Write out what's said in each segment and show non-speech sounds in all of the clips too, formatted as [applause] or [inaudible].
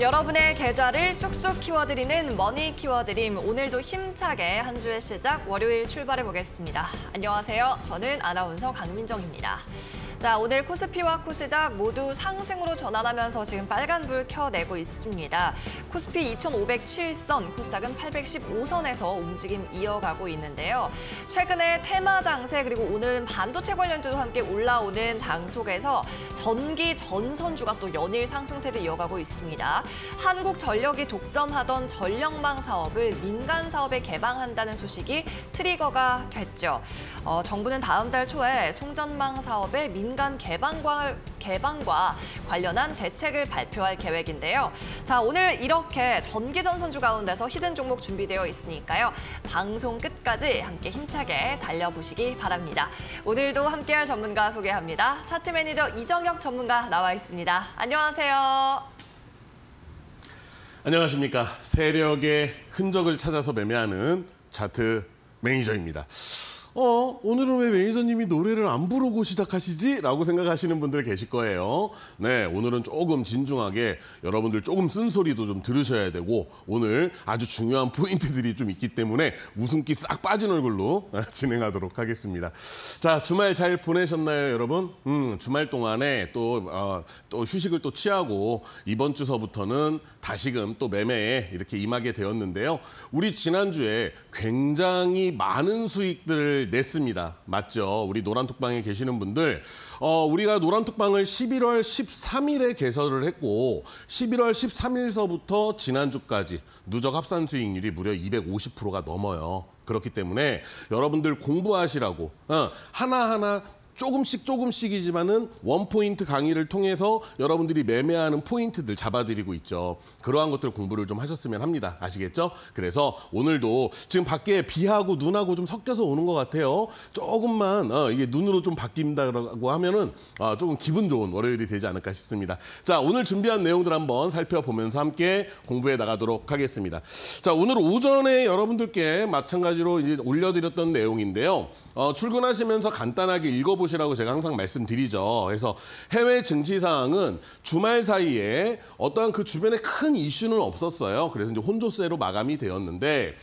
여러분의 계좌를 쑥쑥 키워드리는 머니 키워드림 오늘도 힘차게 한 주의 시작 월요일 출발해 보겠습니다. 안녕하세요. 저는 아나운서 강민정입니다. 자, 오늘 코스피와 코스닥 모두 상승으로 전환하면서 지금 빨간불 켜내고 있습니다. 코스피 2,507선, 코스닥은 815선에서 움직임 이어가고 있는데요. 최근에 테마 장세 그리고 오늘은 반도체 관련주도 함께 올라오는 장 속에서 전기 전선주가 또 연일 상승세를 이어가고 있습니다. 한국전력이 독점하던 전력망 사업을 민간 사업에 개방한다는 소식이 트리거가 됐죠. 어, 정부는 다음 달 초에 송전망 사업에 민 민간 개방과, 개방과 관련한 대책을 발표할 계획인데요. 자, 오늘 이렇게 전기전 선주 가운데서 히든 종목 준비되어 있으니까요. 방송 끝까지 함께 힘차게 달려보시기 바랍니다. 오늘도 함께할 전문가 소개합니다. 차트 매니저 이정혁 전문가 나와 있습니다. 안녕하세요. 안녕하십니까. 세력의 흔적을 찾아서 매매하는 차트 매니저입니다. 어, 오늘은 왜 매니저님이 노래를 안 부르고 시작하시지? 라고 생각하시는 분들 계실 거예요. 네, 오늘은 조금 진중하게 여러분들 조금 쓴소리도 좀 들으셔야 되고 오늘 아주 중요한 포인트들이 좀 있기 때문에 웃음기 싹 빠진 얼굴로 [laughs] 진행하도록 하겠습니다. 자, 주말 잘 보내셨나요, 여러분? 음, 주말 동안에 또, 어, 또 휴식을 또 취하고 이번 주서부터는 다시금 또 매매에 이렇게 임하게 되었는데요. 우리 지난주에 굉장히 많은 수익들을 냈습니다. 맞죠? 우리 노란톡방에 계시는 분들. 어, 우리가 노란톡방을 11월 13일에 개설을 했고 11월 13일서부터 지난주까지 누적 합산 수익률이 무려 250%가 넘어요. 그렇기 때문에 여러분들 공부하시라고 어, 하나하나 조금씩 조금씩이지만은 원포인트 강의를 통해서 여러분들이 매매하는 포인트들 잡아드리고 있죠. 그러한 것들 공부를 좀 하셨으면 합니다. 아시겠죠? 그래서 오늘도 지금 밖에 비하고 눈하고 좀 섞여서 오는 것 같아요. 조금만 어, 이게 눈으로 좀 바뀐다고 하면은 어, 조금 기분 좋은 월요일이 되지 않을까 싶습니다. 자 오늘 준비한 내용들 한번 살펴보면서 함께 공부해 나가도록 하겠습니다. 자 오늘 오전에 여러분들께 마찬가지로 이제 올려드렸던 내용인데요. 어, 출근하시면서 간단하게 읽어보시라고 제가 항상 말씀드리죠. 그래서 해외 증시 사항은 주말 사이에 어떠한 그 주변에 큰 이슈는 없었어요. 그래서 이제 혼조세로 마감이 되었는데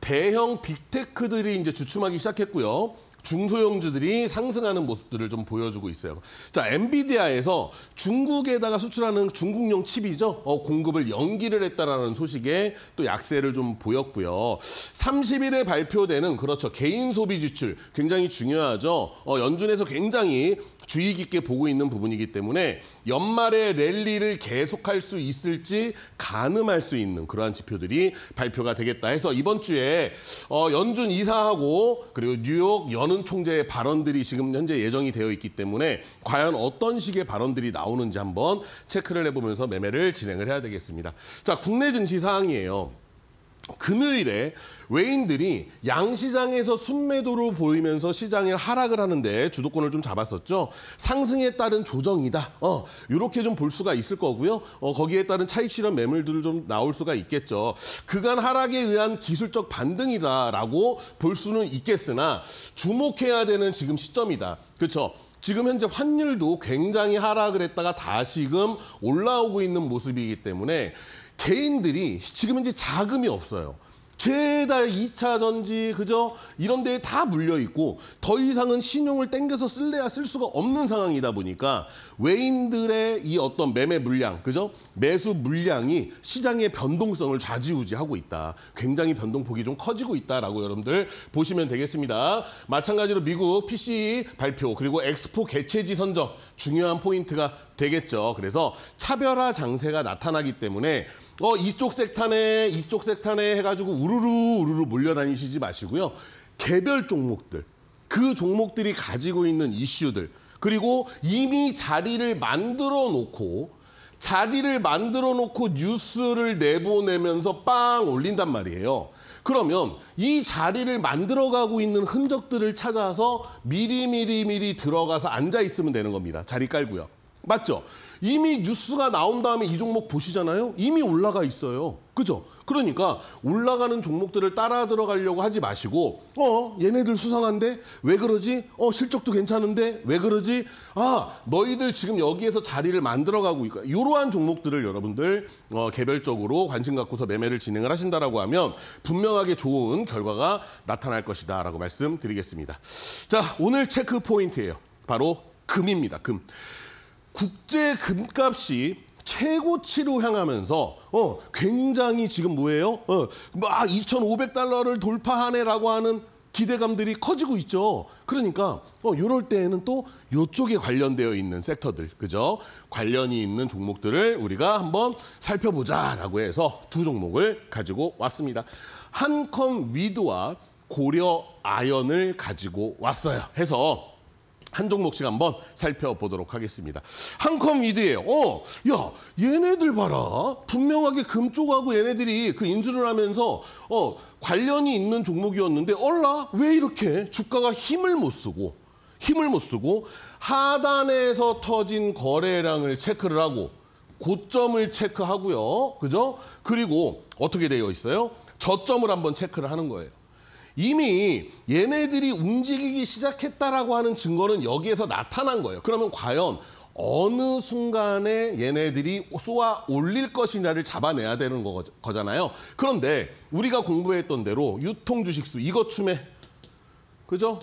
대형 빅테크들이 이제 주춤하기 시작했고요. 중소형주들이 상승하는 모습들을 좀 보여주고 있어요. 자, 엔비디아에서 중국에다가 수출하는 중국용 칩이죠. 어, 공급을 연기를 했다라는 소식에 또 약세를 좀 보였고요. 30일에 발표되는 그렇죠. 개인 소비 지출 굉장히 중요하죠. 어, 연준에서 굉장히 주의 깊게 보고 있는 부분이기 때문에 연말에 랠리를 계속할 수 있을지 가늠할 수 있는 그러한 지표들이 발표가 되겠다 해서 이번 주에 어, 연준 이사하고 그리고 뉴욕 연은 총재의 발언들이 지금 현재 예정이 되어 있기 때문에 과연 어떤 식의 발언들이 나오는지 한번 체크를 해보면서 매매를 진행을 해야 되겠습니다. 자, 국내 증시 사항이에요. 금요일에 외인들이 양시장에서 순매도로 보이면서 시장에 하락을 하는데 주도권을 좀 잡았었죠. 상승에 따른 조정이다. 어, 이렇게 좀 볼 수가 있을 거고요. 어, 거기에 따른 차익 실현 매물들을 좀 나올 수가 있겠죠. 그간 하락에 의한 기술적 반등이다라고 볼 수는 있겠으나 주목해야 되는 지금 시점이다. 그렇죠? 지금 현재 환율도 굉장히 하락을 했다가 다시금 올라오고 있는 모습이기 때문에 개인들이 지금 이제 자금이 없어요. 최다 2차 전지 그죠 이런 데에 다 물려 있고 더 이상은 신용을 땡겨서 쓸래야 쓸 수가 없는 상황이다 보니까 외인들의 이 어떤 매매 물량 그죠 매수 물량이 시장의 변동성을 좌지우지하고 있다 굉장히 변동폭이 좀 커지고 있다라고 여러분들 보시면 되겠습니다 마찬가지로 미국 PC e 발표 그리고 엑스포 개최지 선정 중요한 포인트가 되겠죠. 그래서 차별화 장세가 나타나기 때문에 어 이쪽 섹탄에 이쪽 섹탄에 해가지고 우르르 우르르 몰려다니시지 마시고요. 개별 종목들 그 종목들이 가지고 있는 이슈들 그리고 이미 자리를 만들어 놓고 자리를 만들어 놓고 뉴스를 내보내면서 빵 올린단 말이에요. 그러면 이 자리를 만들어가고 있는 흔적들을 찾아서 미리미리미리 미리 들어가서 앉아 있으면 되는 겁니다. 자리 깔고요. 맞죠? 이미 뉴스가 나온 다음에 이 종목 보시잖아요. 이미 올라가 있어요. 그죠? 그러니까 올라가는 종목들을 따라 들어가려고 하지 마시고 어 얘네들 수상한데 왜 그러지? 어 실적도 괜찮은데 왜 그러지? 아 너희들 지금 여기에서 자리를 만들어가고 있고 이러한 종목들을 여러분들 어, 개별적으로 관심 갖고서 매매를 진행을 하신다라고 하면 분명하게 좋은 결과가 나타날 것이다라고 말씀드리겠습니다. 자 오늘 체크 포인트예요. 바로 금입니다. 금. 국제 금값이 최고치로 향하면서 어 굉장히 지금 뭐예요? 어 막 2,500달러를 돌파하네라고 하는 기대감들이 커지고 있죠. 그러니까 어 요럴 때에는 또 요쪽에 관련되어 있는 섹터들, 그죠? 관련이 있는 종목들을 우리가 한번 살펴보자라고 해서 두 종목을 가지고 왔습니다. 한컴 위드와 고려 아연을 가지고 왔어요. 해서 한 종목씩 한번 살펴보도록 하겠습니다. 한컴 위드예요. 어, 야, 얘네들 봐라. 분명하게 금쪽하고 얘네들이 그 인수를 하면서 어, 관련이 있는 종목이었는데 얼라 왜 이렇게 주가가 힘을 못 쓰고 힘을 못 쓰고 하단에서 터진 거래량을 체크를 하고 고점을 체크하고요. 그죠? 그리고 어떻게 되어 있어요? 저점을 한번 체크를 하는 거예요. 이미 얘네들이 움직이기 시작했다라고 하는 증거는 여기에서 나타난 거예요. 그러면 과연 어느 순간에 얘네들이 쏘아 올릴 것이냐를 잡아내야 되는 거, 잖아요 그런데 우리가 공부했던 대로 유통 주식수 이거 춤에 그죠?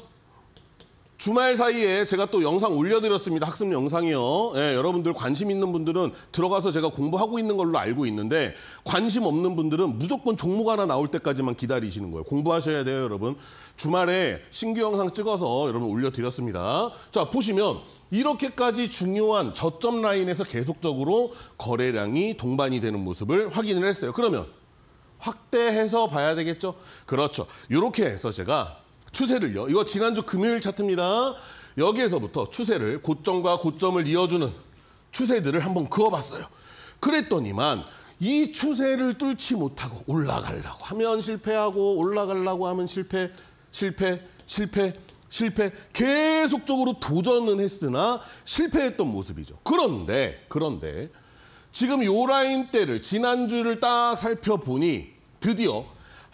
주말 사이에 제가 또 영상 올려드렸습니다. 학습 영상이요. 예, 여러분들 관심 있는 분들은 들어가서 제가 공부하고 있는 걸로 알고 있는데 관심 없는 분들은 무조건 종목 하나 나올 때까지만 기다리시는 거예요. 공부하셔야 돼요, 여러분. 주말에 신규 영상 찍어서 여러분 올려드렸습니다. 자, 보시면 이렇게까지 중요한 저점 라인에서 계속적으로 거래량이 동반이 되는 모습을 확인을 했어요. 그러면 확대해서 봐야 되겠죠? 그렇죠. 이렇게 해서 제가 추세를요. 이거 지난주 금요일 차트입니다. 여기에서부터 추세를 고점과 고점을 이어주는 추세들을 한번 그어봤어요. 그랬더니만 이 추세를 뚫지 못하고 올라가려고 하면 실패하고 올라가려고 하면 실패, 실패, 실패, 실패 계속적으로 도전은 했으나 실패했던 모습이죠. 그런데 그런데 지금 요 라인 때를 지난주를 딱 살펴보니 드디어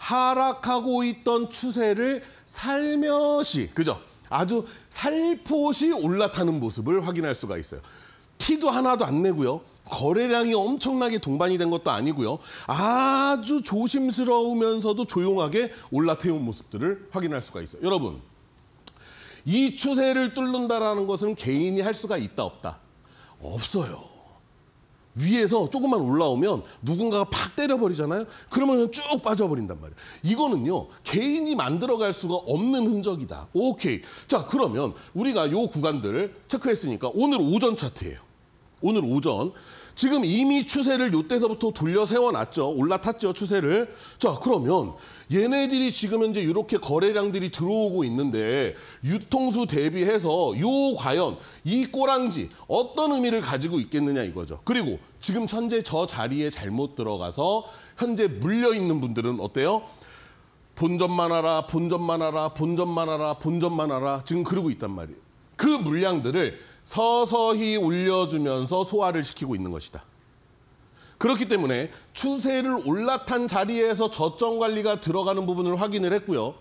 하락하고 있던 추세를 살며시, 그죠? 아주 살포시 올라타는 모습을 확인할 수가 있어요. 티도 하나도 안 내고요. 거래량이 엄청나게 동반이 된 것도 아니고요. 아주 조심스러우면서도 조용하게 올라태운 모습들을 확인할 수가 있어요. 여러분, 이 추세를 뚫는다라는 것은 개인이 할 수가 있다 없다? 없어요. 위에서 조금만 올라오면 누군가가 팍 때려버리잖아요. 그러면 쭉 빠져버린단 말이에요. 이거는요. 개인이 만들어갈 수가 없는 흔적이다. 오케이. 자 그러면 우리가 요 구간들을 체크했으니까 오늘 오전 차트예요. 오늘 오전. 지금 이미 추세를 요때서부터 돌려 세워놨죠. 올라탔죠, 추세를. 자, 그러면 얘네들이 지금 현재 이렇게 거래량들이 들어오고 있는데 유통수 대비해서 요 과연 이 꼬랑지 어떤 의미를 가지고 있겠느냐 이거죠. 그리고 지금 현재 저 자리에 잘못 들어가서 현재 물려있는 분들은 어때요? 본전만 하라, 본전만 하라, 본전만 하라, 본전만 하라 지금 그러고 있단 말이에요. 그 물량들을 서서히 올려주면서 소화를 시키고 있는 것이다. 그렇기 때문에 추세를 올라탄 자리에서 저점 관리가 들어가는 부분을 확인을 했고요.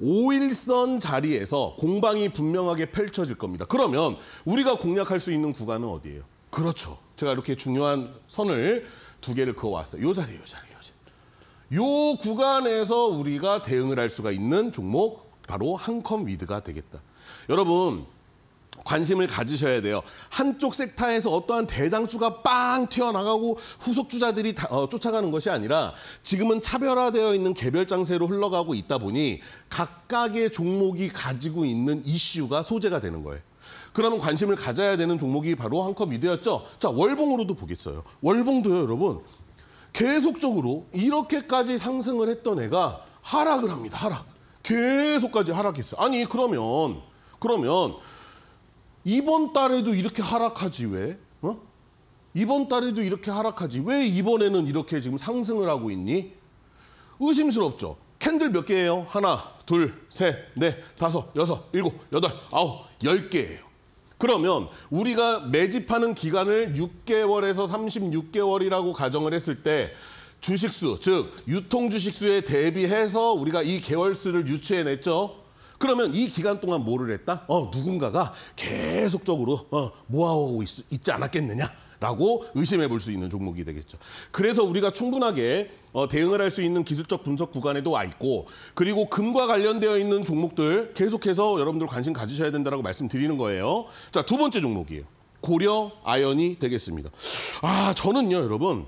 5일선 자리에서 공방이 분명하게 펼쳐질 겁니다. 그러면 우리가 공략할 수 있는 구간은 어디예요? 그렇죠. 제가 이렇게 중요한 선을 두 개를 그어왔어요. 요 자리, 요 자리, 요 자리. 요 구간에서 우리가 대응을 할 수가 있는 종목 바로 한컴 위드가 되겠다. 여러분 관심을 가지셔야 돼요. 한쪽 섹타에서 어떠한 대장주가 빵 튀어나가고 후속 주자들이 다, 어, 쫓아가는 것이 아니라 지금은 차별화되어 있는 개별 장세로 흘러가고 있다 보니 각각의 종목이 가지고 있는 이슈가 소재가 되는 거예요. 그러면 관심을 가져야 되는 종목이 바로 한컵 미드였죠. 자, 월봉으로도 보겠어요. 월봉도요, 여러분. 계속적으로 이렇게까지 상승을 했던 애가 하락을 합니다. 하락. 계속까지 하락했어요. 아니, 그러면, 그러면 이번 달에도 이렇게 하락하지 왜? 어? 이번 달에도 이렇게 하락하지 왜 이번에는 이렇게 지금 상승을 하고 있니? 의심스럽죠. 캔들 몇 개예요? 하나, 둘, 셋, 넷, 다섯, 여섯, 일곱, 여덟, 아홉, 열 개예요. 그러면 우리가 매집하는 기간을 6개월에서 36개월이라고 가정을 했을 때 주식수, 즉 유통 주식수에 대비해서 우리가 이 개월수를 유추해냈죠. 그러면 이 기간 동안 뭐를 했다? 어, 누군가가 계속적으로 어, 모아오고 있, 지 않았겠느냐라고 의심해 볼 수 있는 종목이 되겠죠. 그래서 우리가 충분하게 어, 대응을 할 수 있는 기술적 분석 구간에도 와 있고 그리고 금과 관련되어 있는 종목들 계속해서 여러분들 관심 가지셔야 된다고 말씀드리는 거예요. 자, 두 번째 종목이에요. 고려 아연이 되겠습니다. 아, 저는요, 여러분.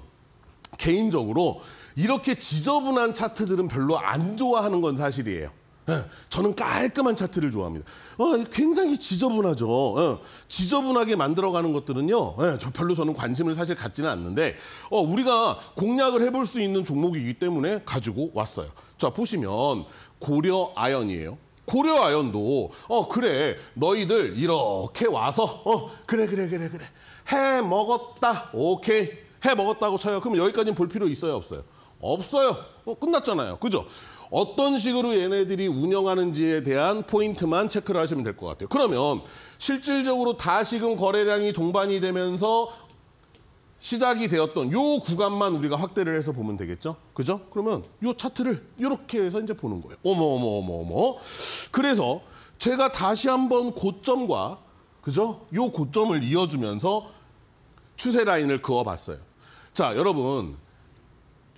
개인적으로 이렇게 지저분한 차트들은 별로 안 좋아하는 건 사실이에요. 예, 저는 깔끔한 차트를 좋아합니다. 어, 굉장히 지저분하죠. 어, 지저분하게 만들어가는 것들은요. 예, 저 별로 저는 관심을 사실 갖지는 않는데 어, 우리가 공략을 해볼 수 있는 종목이기 때문에 가지고 왔어요. 자 보시면 고려 아연이에요. 고려 아연도 어 그래 너희들 이렇게 와서 어 그래 그래 그래 그래 해 먹었다 오케이 해 먹었다고 쳐요. 그럼 여기까지는 볼 필요 있어요 없어요? 없어요. 어, 끝났잖아요. 그죠? 어떤 식으로 얘네들이 운영하는지에 대한 포인트만 체크를 하시면 될 것 같아요. 그러면 실질적으로 다시금 거래량이 동반이 되면서 시작이 되었던 요 구간만 우리가 확대를 해서 보면 되겠죠? 그죠? 그러면 요 차트를 이렇게 해서 이제 보는 거예요. 어머 어머 어머 어머. 그래서 제가 다시 한번 고점과 그죠? 요 고점을 이어주면서 추세 라인을 그어봤어요. 자, 여러분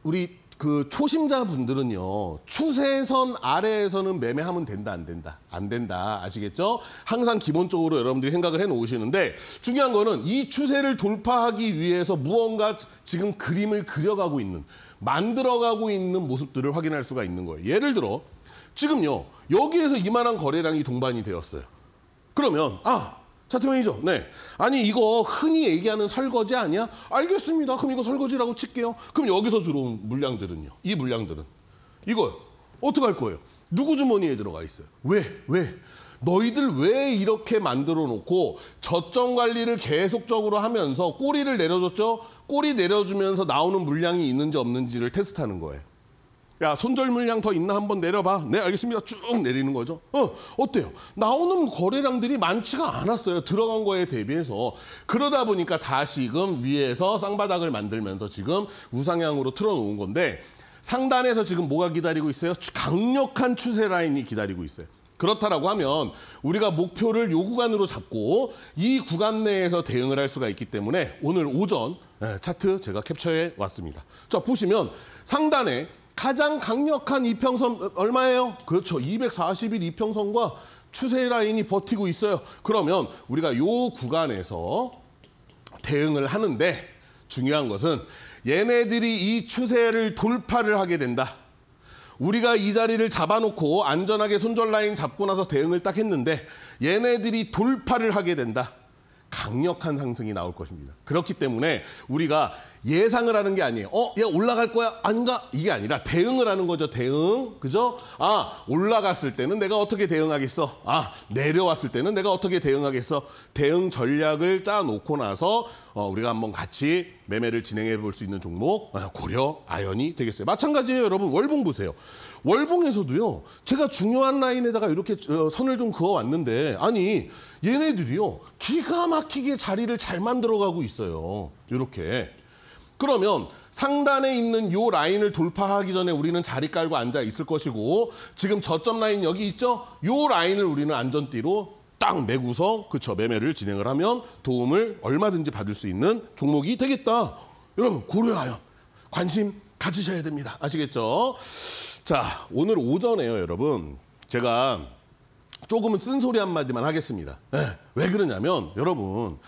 우리 그 초심자분들은요 추세선 아래에서는 매매하면 된다 안 된다 안 된다 아시겠죠? 항상 기본적으로 여러분들이 생각을 해놓으시는데 중요한 거는 이 추세를 돌파하기 위해서 무언가 지금 그림을 그려가고 있는 만들어가고 있는 모습들을 확인할 수가 있는 거예요. 예를 들어 지금요 여기에서 이만한 거래량이 동반이 되었어요. 그러면 아 차트 매이죠 네. 아니 이거 흔히 얘기하는 설거지 아니야? 알겠습니다. 그럼 이거 설거지라고 칠게요. 그럼 여기서 들어온 물량들은요? 이 물량들은 이거 어떻게 할 거예요? 누구 주머니에 들어가 있어요? 왜? 왜? 너희들 왜 이렇게 만들어 놓고 저점 관리를 계속적으로 하면서 꼬리를 내려줬죠? 꼬리 내려주면서 나오는 물량이 있는지 없는지를 테스트하는 거예요. 야 손절 물량 더 있나 한번 내려봐. 네 알겠습니다. 쭉 내리는 거죠. 어 어때요? 나오는 거래량들이 많지가 않았어요. 들어간 거에 대비해서 그러다 보니까 다시금 위에서 쌍바닥을 만들면서 지금 우상향으로 틀어놓은 건데 상단에서 지금 뭐가 기다리고 있어요? 강력한 추세 라인이 기다리고 있어요. 그렇다라고 하면 우리가 목표를 요 구간으로 잡고 이 구간 내에서 대응을 할 수가 있기 때문에 오늘 오전 예, 차트 제가 캡처해 왔습니다. 자 보시면 상단에 가장 강력한 이평선 어, 얼마예요? 그렇죠. 240일 이평선과 추세 라인이 버티고 있어요. 그러면 우리가 요 구간에서 대응을 하는데 중요한 것은 얘네들이 이 추세를 돌파를 하게 된다. 우리가 이 자리를 잡아놓고 안전하게 손절 라인 잡고 나서 대응을 딱 했는데 얘네들이 돌파를 하게 된다. 강력한 상승이 나올 것입니다. 그렇기 때문에 우리가 예상을 하는 게 아니에요. 어, 야 올라갈 거야? 아닌가? 이게 아니라 대응을 하는 거죠. 대응. 그죠? 아, 올라갔을 때는 내가 어떻게 대응하겠어? 아, 내려왔을 때는 내가 어떻게 대응하겠어? 대응 전략을 짜 놓고 나서 어, 우리가 한번 같이 매매를 진행해 볼 수 있는 종목 어, 고려 아연이 되겠어요. 마찬가지예요, 여러분. 월봉 보세요. 월봉에서도요. 제가 중요한 라인에다가 이렇게 어, 선을 좀 그어왔는데 아니 얘네들이요. 기가 막히게 자리를 잘 만들어가고 있어요. 이렇게. 그러면 상단에 있는 요 라인을 돌파하기 전에 우리는 자리 깔고 앉아 있을 것이고 지금 저점 라인 여기 있죠? 요 라인을 우리는 안전띠로 딱 메고서 그쵸 매매를 진행을 하면 도움을 얼마든지 받을 수 있는 종목이 되겠다. 여러분 고려하여 관심 가지셔야 됩니다. 아시겠죠? 자, 오늘 오전에요, 여러분. 제가 조금은 쓴소리 한마디만 하겠습니다. 네, 왜 그러냐면, 여러분,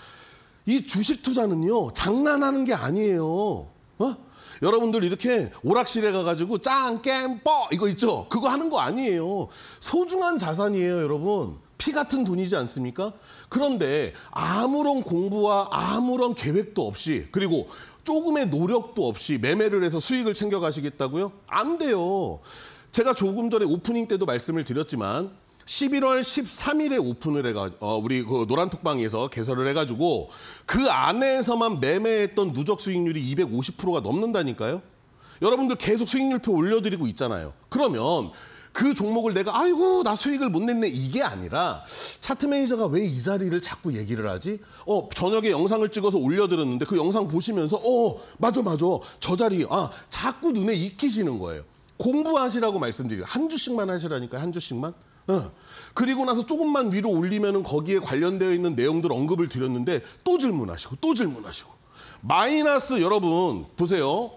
이 주식 투자는요, 장난하는 게 아니에요. 어? 여러분들 이렇게 오락실에 가가지고 짱, 깸, 뻐! 이거 있죠? 그거 하는 거 아니에요. 소중한 자산이에요, 여러분. 피 같은 돈이지 않습니까? 그런데 아무런 공부와 아무런 계획도 없이 그리고 조금의 노력도 없이 매매를 해서 수익을 챙겨가시겠다고요? 안 돼요. 제가 조금 전에 오프닝 때도 말씀을 드렸지만 11월 13일에 오픈을 해가 어, 우리 그 노란톡방에서 개설을 해가지고 그 안에서만 매매했던 누적 수익률이 250%가 넘는다니까요. 여러분들 계속 수익률표 올려드리고 있잖아요. 그러면 그 종목을 내가 아이고 나 수익을 못 냈네 이게 아니라 차트 매니저가 왜 이 자리를 자꾸 얘기를 하지? 어 저녁에 영상을 찍어서 올려드렸는데 그 영상 보시면서 어 맞아 맞아 저 자리 아 자꾸 눈에 익히시는 거예요. 공부하시라고 말씀드려요. 한 주씩만 하시라니까 한 주씩만. 어. 그리고 나서 조금만 위로 올리면은 거기에 관련되어 있는 내용들 언급을 드렸는데 또 질문하시고 또 질문하시고 마이너스 여러분 보세요.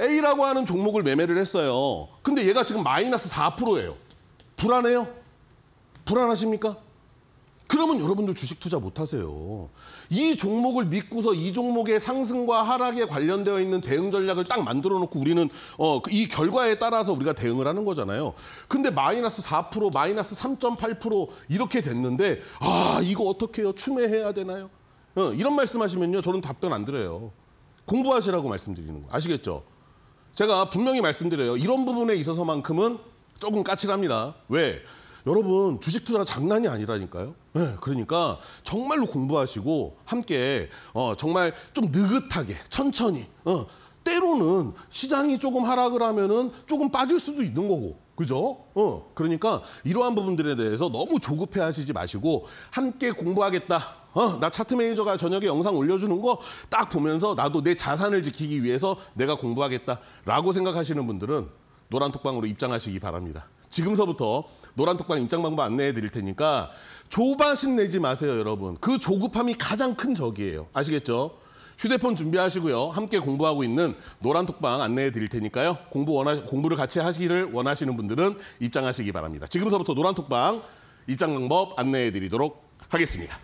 A라고 하는 종목을 매매를 했어요. 근데 얘가 지금 마이너스 4%예요. 불안해요? 불안하십니까? 그러면 여러분들 주식 투자 못하세요. 이 종목을 믿고서 이 종목의 상승과 하락에 관련되어 있는 대응 전략을 딱 만들어 놓고 우리는 어, 그 이 결과에 따라서 우리가 대응을 하는 거잖아요. 근데 마이너스 4%, 마이너스 3.8% 이렇게 됐는데 아 이거 어떻게 해요? 추매해야 되나요? 어, 이런 말씀하시면요. 저는 답변 안 드려요. 공부하시라고 말씀드리는 거 아시겠죠? 제가 분명히 말씀드려요. 이런 부분에 있어서만큼은 조금 까칠합니다. 왜? 여러분 주식 투자 장난이 아니라니까요. 네, 그러니까 정말로 공부하시고 함께 어, 정말 좀 느긋하게 천천히 어, 때로는 시장이 조금 하락을 하면은 조금 빠질 수도 있는 거고 그죠? 어, 그러니까 이러한 부분들에 대해서 너무 조급해 하시지 마시고 함께 공부하겠다. 어, 나 차트 매니저가 저녁에 영상 올려주는 거 딱 보면서 나도 내 자산을 지키기 위해서 내가 공부하겠다라고 생각하시는 분들은 노란톡방으로 입장하시기 바랍니다. 지금서부터 노란톡방 입장 방법 안내해 드릴 테니까 조바심 내지 마세요, 여러분. 그 조급함이 가장 큰 적이에요. 아시겠죠? 휴대폰 준비하시고요. 함께 공부하고 있는 노란톡방 안내해 드릴 테니까요. 공부 원하, 공부를 같이 하시기를 원하시는 분들은 입장하시기 바랍니다. 지금서부터 노란톡방 입장 방법 안내해 드리도록 하겠습니다.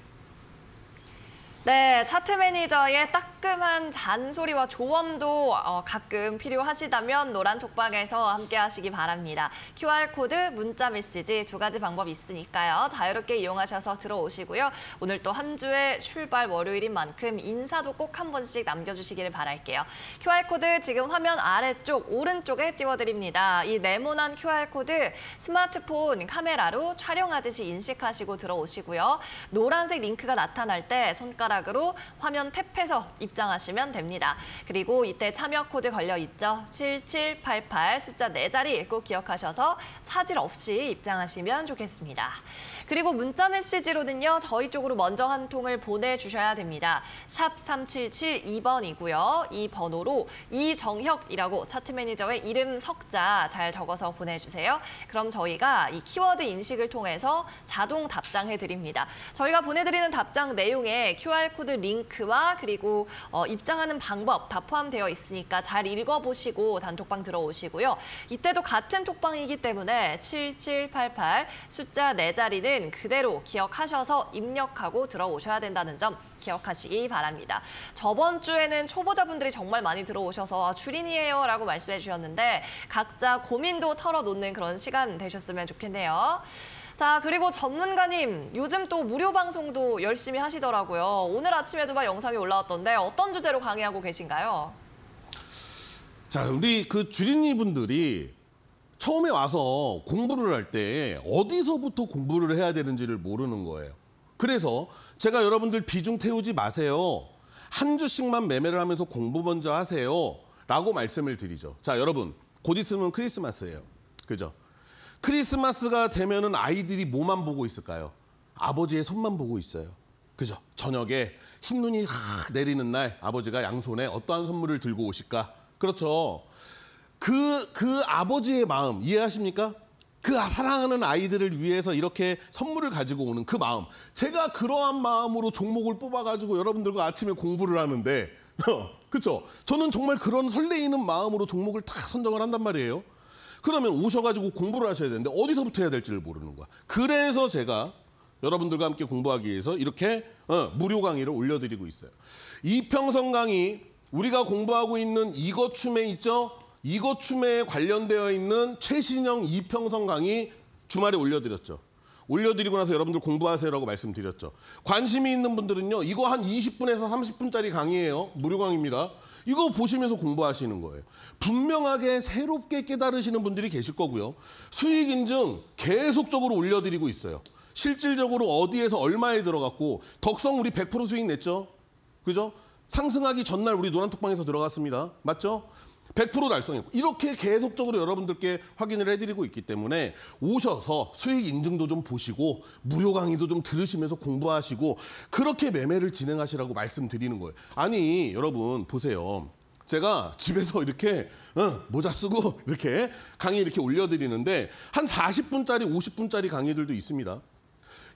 네, 차트 매니저의 따끔한 잔소리와 조언도 어, 가끔 필요하시다면 노란 톡방에서 함께 하시기 바랍니다. QR코드, 문자 메시지 두 가지 방법이 있으니까요. 자유롭게 이용하셔서 들어오시고요. 오늘 또 한 주의 출발 월요일인 만큼 인사도 꼭 한 번씩 남겨주시기를 바랄게요. QR코드 지금 화면 아래쪽 오른쪽에 띄워드립니다. 이 네모난 QR코드 스마트폰 카메라로 촬영하듯이 인식하시고 들어오시고요. 노란색 링크가 나타날 때 손가락 마지으로 화면 탭해서 입장하시면 됩니다. 그리고 이때 참여 코드 걸려 있죠. 7788 숫자 4자리꼭 기억하셔서 차질 없이 입장하시면 좋겠습니다. 그리고 문자 메시지로는요. 저희 쪽으로 먼저 한 통을 보내주셔야 됩니다. 샵 3772번이고요. 이 번호로 이정혁이라고 차트 매니저의 이름 석자 잘 적어서 보내주세요. 그럼 저희가 이 키워드 인식을 통해서 자동 답장해드립니다. 저희가 보내드리는 답장 내용에 QR QR코드 링크와 그리고 어, 입장하는 방법 다 포함되어 있으니까 잘 읽어보시고 단톡방 들어오시고요. 이때도 같은 톡방이기 때문에 7788 숫자 네 자리는 그대로 기억하셔서 입력하고 들어오셔야 된다는 점 기억하시기 바랍니다. 저번 주에는 초보자분들이 정말 많이 들어오셔서 주인이에요 아, 라고 말씀해 주셨는데 각자 고민도 털어놓는 그런 시간 되셨으면 좋겠네요. 자, 그리고 전문가님, 요즘 또 무료 방송도 열심히 하시더라고요. 오늘 아침에도 막 영상이 올라왔던데 어떤 주제로 강의하고 계신가요? 자, 우리 그 주린이분들이 처음에 와서 공부를 할 때 어디서부터 공부를 해야 되는지를 모르는 거예요. 그래서 제가 여러분들 비중 태우지 마세요. 한 주씩만 매매를 하면서 공부 먼저 하세요. 라고 말씀을 드리죠. 자, 여러분, 곧 있으면 크리스마스예요. 그죠? 크리스마스가 되면은 아이들이 뭐만 보고 있을까요? 아버지의 손만 보고 있어요. 그죠? 저녁에 흰 눈이 확 내리는 날 아버지가 양손에 어떠한 선물을 들고 오실까? 그렇죠. 그, 그 아버지의 마음 이해하십니까? 그 사랑하는 아이들을 위해서 이렇게 선물을 가지고 오는 그 마음. 제가 그러한 마음으로 종목을 뽑아가지고 여러분들과 아침에 공부를 하는데, [laughs] 그쵸? 저는 정말 그런 설레이는 마음으로 종목을 다 선정을 한단 말이에요. 그러면 오셔가지고 공부를 하셔야 되는데 어디서부터 해야 될지를 모르는 거야. 그래서 제가 여러분들과 함께 공부하기 위해서 이렇게 어, 무료 강의를 올려드리고 있어요. 이평선 강의 우리가 공부하고 있는 이거춤에 있죠? 이거춤에 관련되어 있는 최신형 이평선 강의 주말에 올려드렸죠. 올려드리고 나서 여러분들 공부하세요라고 말씀드렸죠. 관심이 있는 분들은요. 이거 한 20분에서 30분짜리 강의예요. 무료 강의입니다. 이거 보시면서 공부하시는 거예요. 분명하게 새롭게 깨달으시는 분들이 계실 거고요. 수익 인증 계속적으로 올려드리고 있어요. 실질적으로 어디에서 얼마에 들어갔고 덕성 우리 100% 수익 냈죠. 그죠? 상승하기 전날 우리 노란톡방에서 들어갔습니다. 맞죠? 100% 달성했고 이렇게 계속적으로 여러분들께 확인을 해드리고 있기 때문에 오셔서 수익 인증도 좀 보시고 무료 강의도 좀 들으시면서 공부하시고 그렇게 매매를 진행하시라고 말씀드리는 거예요. 아니 여러분 보세요. 제가 집에서 이렇게 어, 모자 쓰고 이렇게 강의 이렇게 올려드리는데 한 40분짜리 50분짜리 강의들도 있습니다.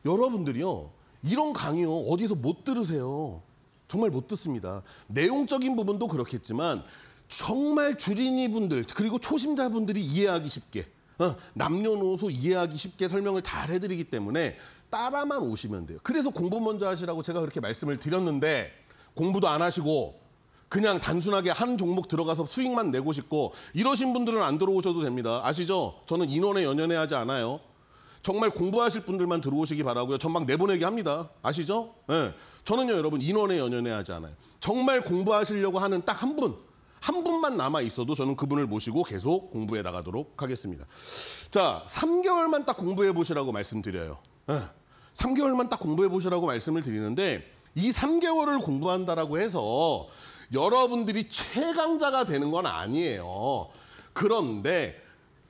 여러분들이요 이런 강의요 어디서 못 들으세요. 정말 못 듣습니다. 내용적인 부분도 그렇겠지만 정말 주린이분들 그리고 초심자분들이 이해하기 쉽게 어, 남녀노소 이해하기 쉽게 설명을 다 해드리기 때문에 따라만 오시면 돼요. 그래서 공부 먼저 하시라고 제가 그렇게 말씀을 드렸는데 공부도 안 하시고 그냥 단순하게 한 종목 들어가서 수익만 내고 싶고 이러신 분들은 안 들어오셔도 됩니다. 아시죠? 저는 인원에 연연해 하지 않아요. 정말 공부하실 분들만 들어오시기 바라고요. 전방 내보내기 합니다. 아시죠? 네. 저는요 여러분 인원에 연연해 하지 않아요. 정말 공부하시려고 하는 딱 한 분. 한 분만 남아 있어도 저는 그분을 모시고 계속 공부해 나가도록 하겠습니다. 자, 3개월만 딱 공부해 보시라고 말씀드려요. 3개월만 예. 딱 공부해 보시라고 말씀을 드리는데 이 3개월을 공부한다라고 해서 여러분들이 최강자가 되는 건 아니에요. 그런데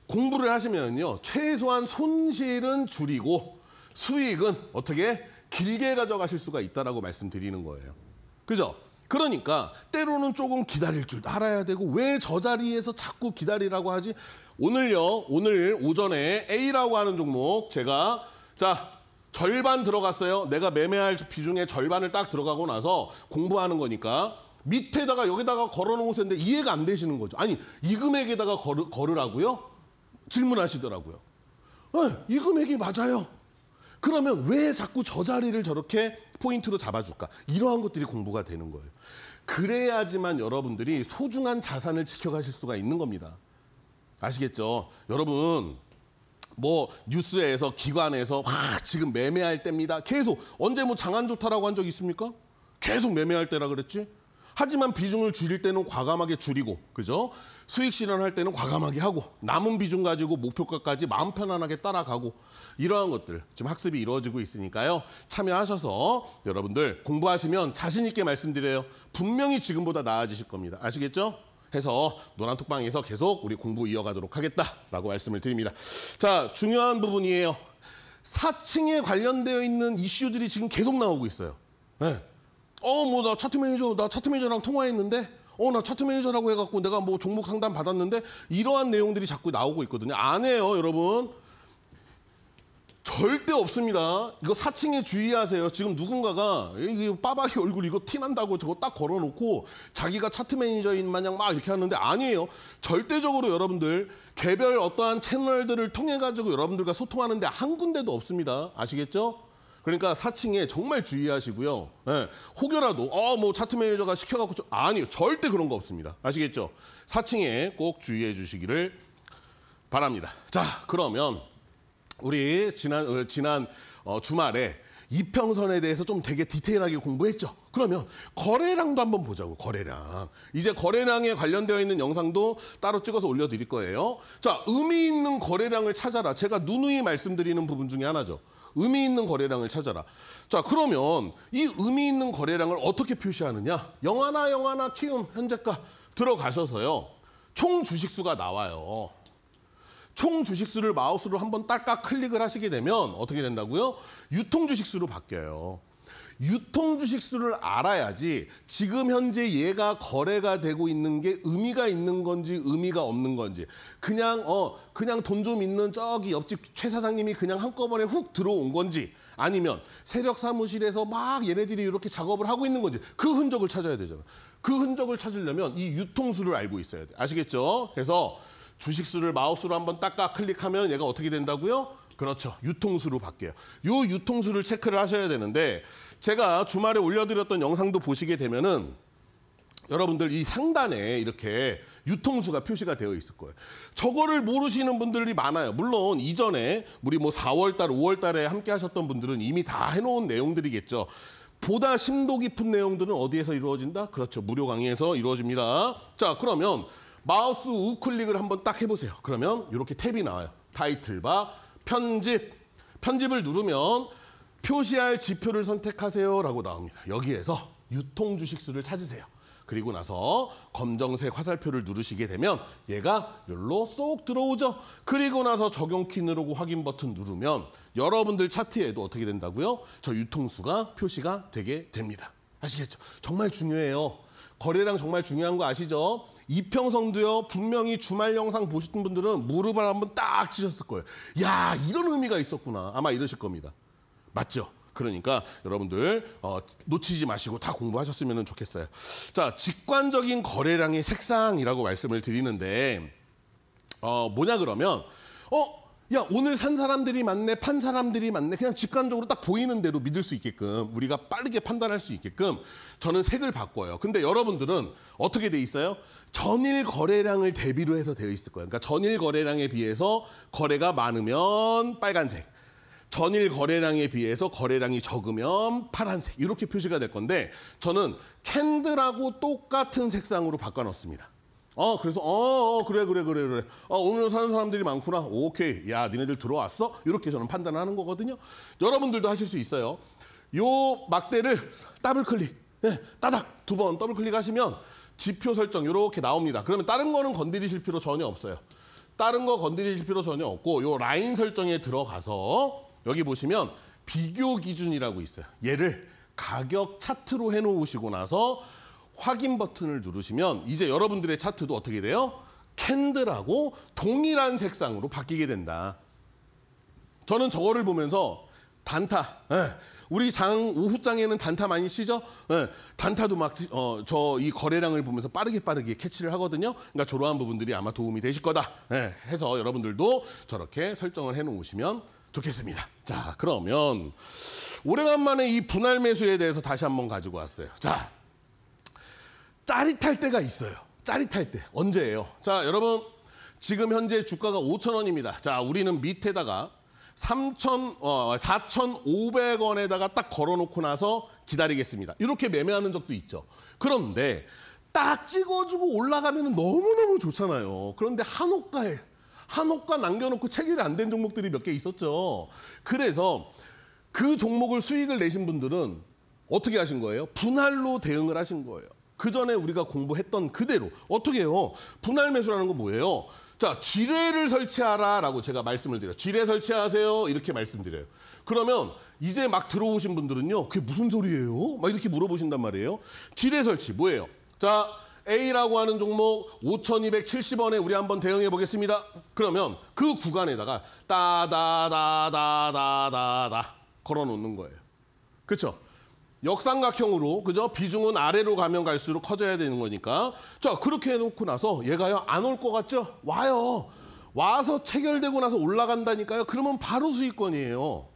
공부를 하시면요. 최소한 손실은 줄이고 수익은 어떻게 길게 가져가실 수가 있다라고 말씀드리는 거예요. 그죠? 그러니까 때로는 조금 기다릴 줄 알아야 되고 왜 저 자리에서 자꾸 기다리라고 하지? 오늘요, 오늘 오전에 A라고 하는 종목 제가 자 절반 들어갔어요. 내가 매매할 비중의 절반을 딱 들어가고 나서 공부하는 거니까 밑에다가 여기다가 걸어놓으셨는데 이해가 안 되시는 거죠. 아니 이 금액에다가 걸으, 걸으라고요? 질문하시더라고요. 네, 이 금액이 맞아요. 그러면 왜 자꾸 저 자리를 저렇게 포인트로 잡아줄까? 이러한 것들이 공부가 되는 거예요. 그래야지만 여러분들이 소중한 자산을 지켜가실 수가 있는 겁니다. 아시겠죠? 여러분, 뭐 뉴스에서 기관에서 와 지금 매매할 때입니다. 계속 언제 뭐 장안 좋다라고 한 적 있습니까? 계속 매매할 때라 그랬지? 하지만 비중을 줄일 때는 과감하게 줄이고 그죠? 수익 실현할 때는 과감하게 하고 남은 비중 가지고 목표가까지 마음 편안하게 따라가고 이러한 것들 지금 학습이 이루어지고 있으니까요. 참여하셔서 여러분들 공부하시면 자신 있게 말씀드려요. 분명히 지금보다 나아지실 겁니다. 아시겠죠? 해서 노란톡방에서 계속 우리 공부 이어가도록 하겠다라고 말씀을 드립니다. 자, 중요한 부분이에요. 4층에 관련되어 있는 이슈들이 지금 계속 나오고 있어요. 네. 어뭐나 차트 매니저 나 차트 매니저랑 통화했는데 어 나 차트 매니저라고 해갖고 내가 뭐 종목 상담 받았는데 이러한 내용들이 자꾸 나오고 있거든요. 안 해요 여러분. 절대 없습니다. 이거 사칭에 주의하세요. 지금 누군가가 이 빠박이 얼굴 이거 티 난다고 저거 딱 걸어놓고 자기가 차트 매니저인 마냥 막 이렇게 하는데 아니에요. 절대적으로 여러분들 개별 어떠한 채널들을 통해 가지고 여러분들과 소통하는데 한 군데도 없습니다. 아시겠죠? 그러니까 4층에 정말 주의하시고요. 예, 혹여라도 어 뭐 차트 매니저가 시켜갖고 좀, 아니요 절대 그런 거 없습니다. 아시겠죠? 4층에 꼭 주의해 주시기를 바랍니다. 자 그러면 우리 지난 어, 지난 어, 주말에 이평선에 대해서 좀 되게 디테일하게 공부했죠. 그러면 거래량도 한번 보자고, 거래량. 이제 거래량에 관련되어 있는 영상도 따로 찍어서 올려드릴 거예요. 자, 의미 있는 거래량을 찾아라. 제가 누누이 말씀드리는 부분 중에 하나죠. 의미 있는 거래량을 찾아라. 자 그러면 이 의미 있는 거래량을 어떻게 표시하느냐? 영화나영화나 키움 현재가 들어가셔서요. 총 주식수가 나와요. 총 주식수를 마우스로 한번 딸깍 클릭을 하시게 되면 어떻게 된다고요? 유통 주식수로 바뀌어요. 유통 주식 수를 알아야지 지금 현재 얘가 거래가 되고 있는 게 의미가 있는 건지 의미가 없는 건지 그냥 어 그냥 돈 좀 있는 저기 옆집 최 사장님이 그냥 한꺼번에 훅 들어온 건지 아니면 세력 사무실에서 막 얘네들이 이렇게 작업을 하고 있는 건지 그 흔적을 찾아야 되잖아. 그 흔적을 찾으려면 이 유통수를 알고 있어야 돼. 아시겠죠? 그래서 주식수를 마우스로 한번 딱 까 클릭하면 얘가 어떻게 된다고요? 그렇죠. 유통수로 바뀌어요. 요 유통수를 체크를 하셔야 되는데 제가 주말에 올려드렸던 영상도 보시게 되면은 여러분들 이 상단에 이렇게 유통수가 표시가 되어 있을 거예요. 저거를 모르시는 분들이 많아요. 물론 이전에 우리 뭐 4월달, 5월달에 함께 하셨던 분들은 이미 다 해놓은 내용들이겠죠. 보다 심도 깊은 내용들은 어디에서 이루어진다? 그렇죠. 무료 강의에서 이루어집니다. 자, 그러면 마우스 우클릭을 한번 딱 해보세요. 그러면 이렇게 탭이 나와요. 타이틀바, 편집. 편집을 누르면 표시할 지표를 선택하세요라고 나옵니다. 여기에서 유통 주식 수를 찾으세요. 그리고 나서 검정색 화살표를 누르시게 되면 얘가 여기로 쏙 들어오죠. 그리고 나서 적용키 누르고 확인 버튼 누르면 여러분들 차트에도 어떻게 된다고요? 저 유통수가 표시가 되게 됩니다. 아시겠죠? 정말 중요해요. 거래량 정말 중요한 거 아시죠? 이평성도요 분명히 주말 영상 보신 분들은 무릎을 한번 딱 치셨을 거예요. 야 이런 의미가 있었구나 아마 이러실 겁니다. 맞죠? 그러니까 여러분들 어, 놓치지 마시고 다 공부하셨으면 좋겠어요. 자, 직관적인 거래량의 색상이라고 말씀을 드리는데 어, 뭐냐 그러면 어? 야 오늘 산 사람들이 많네 판 사람들이 많네 그냥 직관적으로 딱 보이는 대로 믿을 수 있게끔 우리가 빠르게 판단할 수 있게끔 저는 색을 바꿔요 근데 여러분들은 어떻게 돼 있어요 전일 거래량을 대비로 해서 되어 있을 거예요 그러니까 전일 거래량에 비해서 거래가 많으면 빨간색 전일 거래량에 비해서 거래량이 적으면 파란색 이렇게 표시가 될 건데 저는 캔들하고 똑같은 색상으로 바꿔놨습니다. 어 그래서 어, 어 그래 그래 그래 그래 어, 오늘 사는 사람들이 많구나 오케이 야 니네들 들어왔어 이렇게 저는 판단을 하는 거거든요 여러분들도 하실 수 있어요 요 막대를 더블 클릭 네, 예, 따닥 두 번 더블 클릭하시면 지표 설정 이렇게 나옵니다 그러면 다른 거는 건드리실 필요 전혀 없어요 다른 거 건드리실 필요 전혀 없고 요 라인 설정에 들어가서 여기 보시면 비교 기준이라고 있어요. 얘를 가격 차트로 해놓으시고 나서 확인 버튼을 누르시면 이제 여러분들의 차트도 어떻게 돼요? 캔들하고 동일한 색상으로 바뀌게 된다. 저는 저거를 보면서 단타. 예. 우리 장 오후장에는 단타 많이 치죠? 예. 단타도 막 저이 어, 거래량을 보면서 빠르게 빠르게 캐치를 하거든요. 그러니까 저러한 부분들이 아마 도움이 되실 거다. 예. 해서 여러분들도 저렇게 설정을 해놓으시면 좋겠습니다. 자, 그러면 오래간만에 이 분할 매수에 대해서 다시 한번 가지고 왔어요. 자, 짜릿할 때가 있어요. 짜릿할 때. 언제예요? 자, 여러분 지금 현재 주가가 5천원입니다 자, 우리는 밑에다가 3천, 어, 4,500원에다가 딱 걸어놓고 나서 기다리겠습니다. 이렇게 매매하는 적도 있죠. 그런데 딱 찍어주고 올라가면 너무너무 좋잖아요. 그런데 한옥가에 한옥과 남겨놓고 체결이 안 된 종목들이 몇 개 있었죠. 그래서 그 종목을 수익을 내신 분들은 어떻게 하신 거예요? 분할로 대응을 하신 거예요. 그 전에 우리가 공부했던 그대로 어떻게 해요? 분할 매수라는 건 뭐예요? 자, 지뢰를 설치하라라고 제가 말씀을 드려요. 지뢰 설치하세요. 이렇게 말씀드려요. 그러면 이제 막 들어오신 분들은요. 그게 무슨 소리예요? 막 이렇게 물어보신단 말이에요. 지뢰 설치 뭐예요? 자, A라고 하는 종목 5,270원에 우리 한번 대응해 보겠습니다. 그러면 그 구간에다가 따다다다다다다 걸어 놓는 거예요. 그렇죠? 역삼각형으로 그죠? 비중은 아래로 가면 갈수록 커져야 되는 거니까. 자, 그렇게 해 놓고 나서 얘가요. 안 올 것 같죠? 와요. 와서 체결되고 나서 올라간다니까요. 그러면 바로 수익권이에요.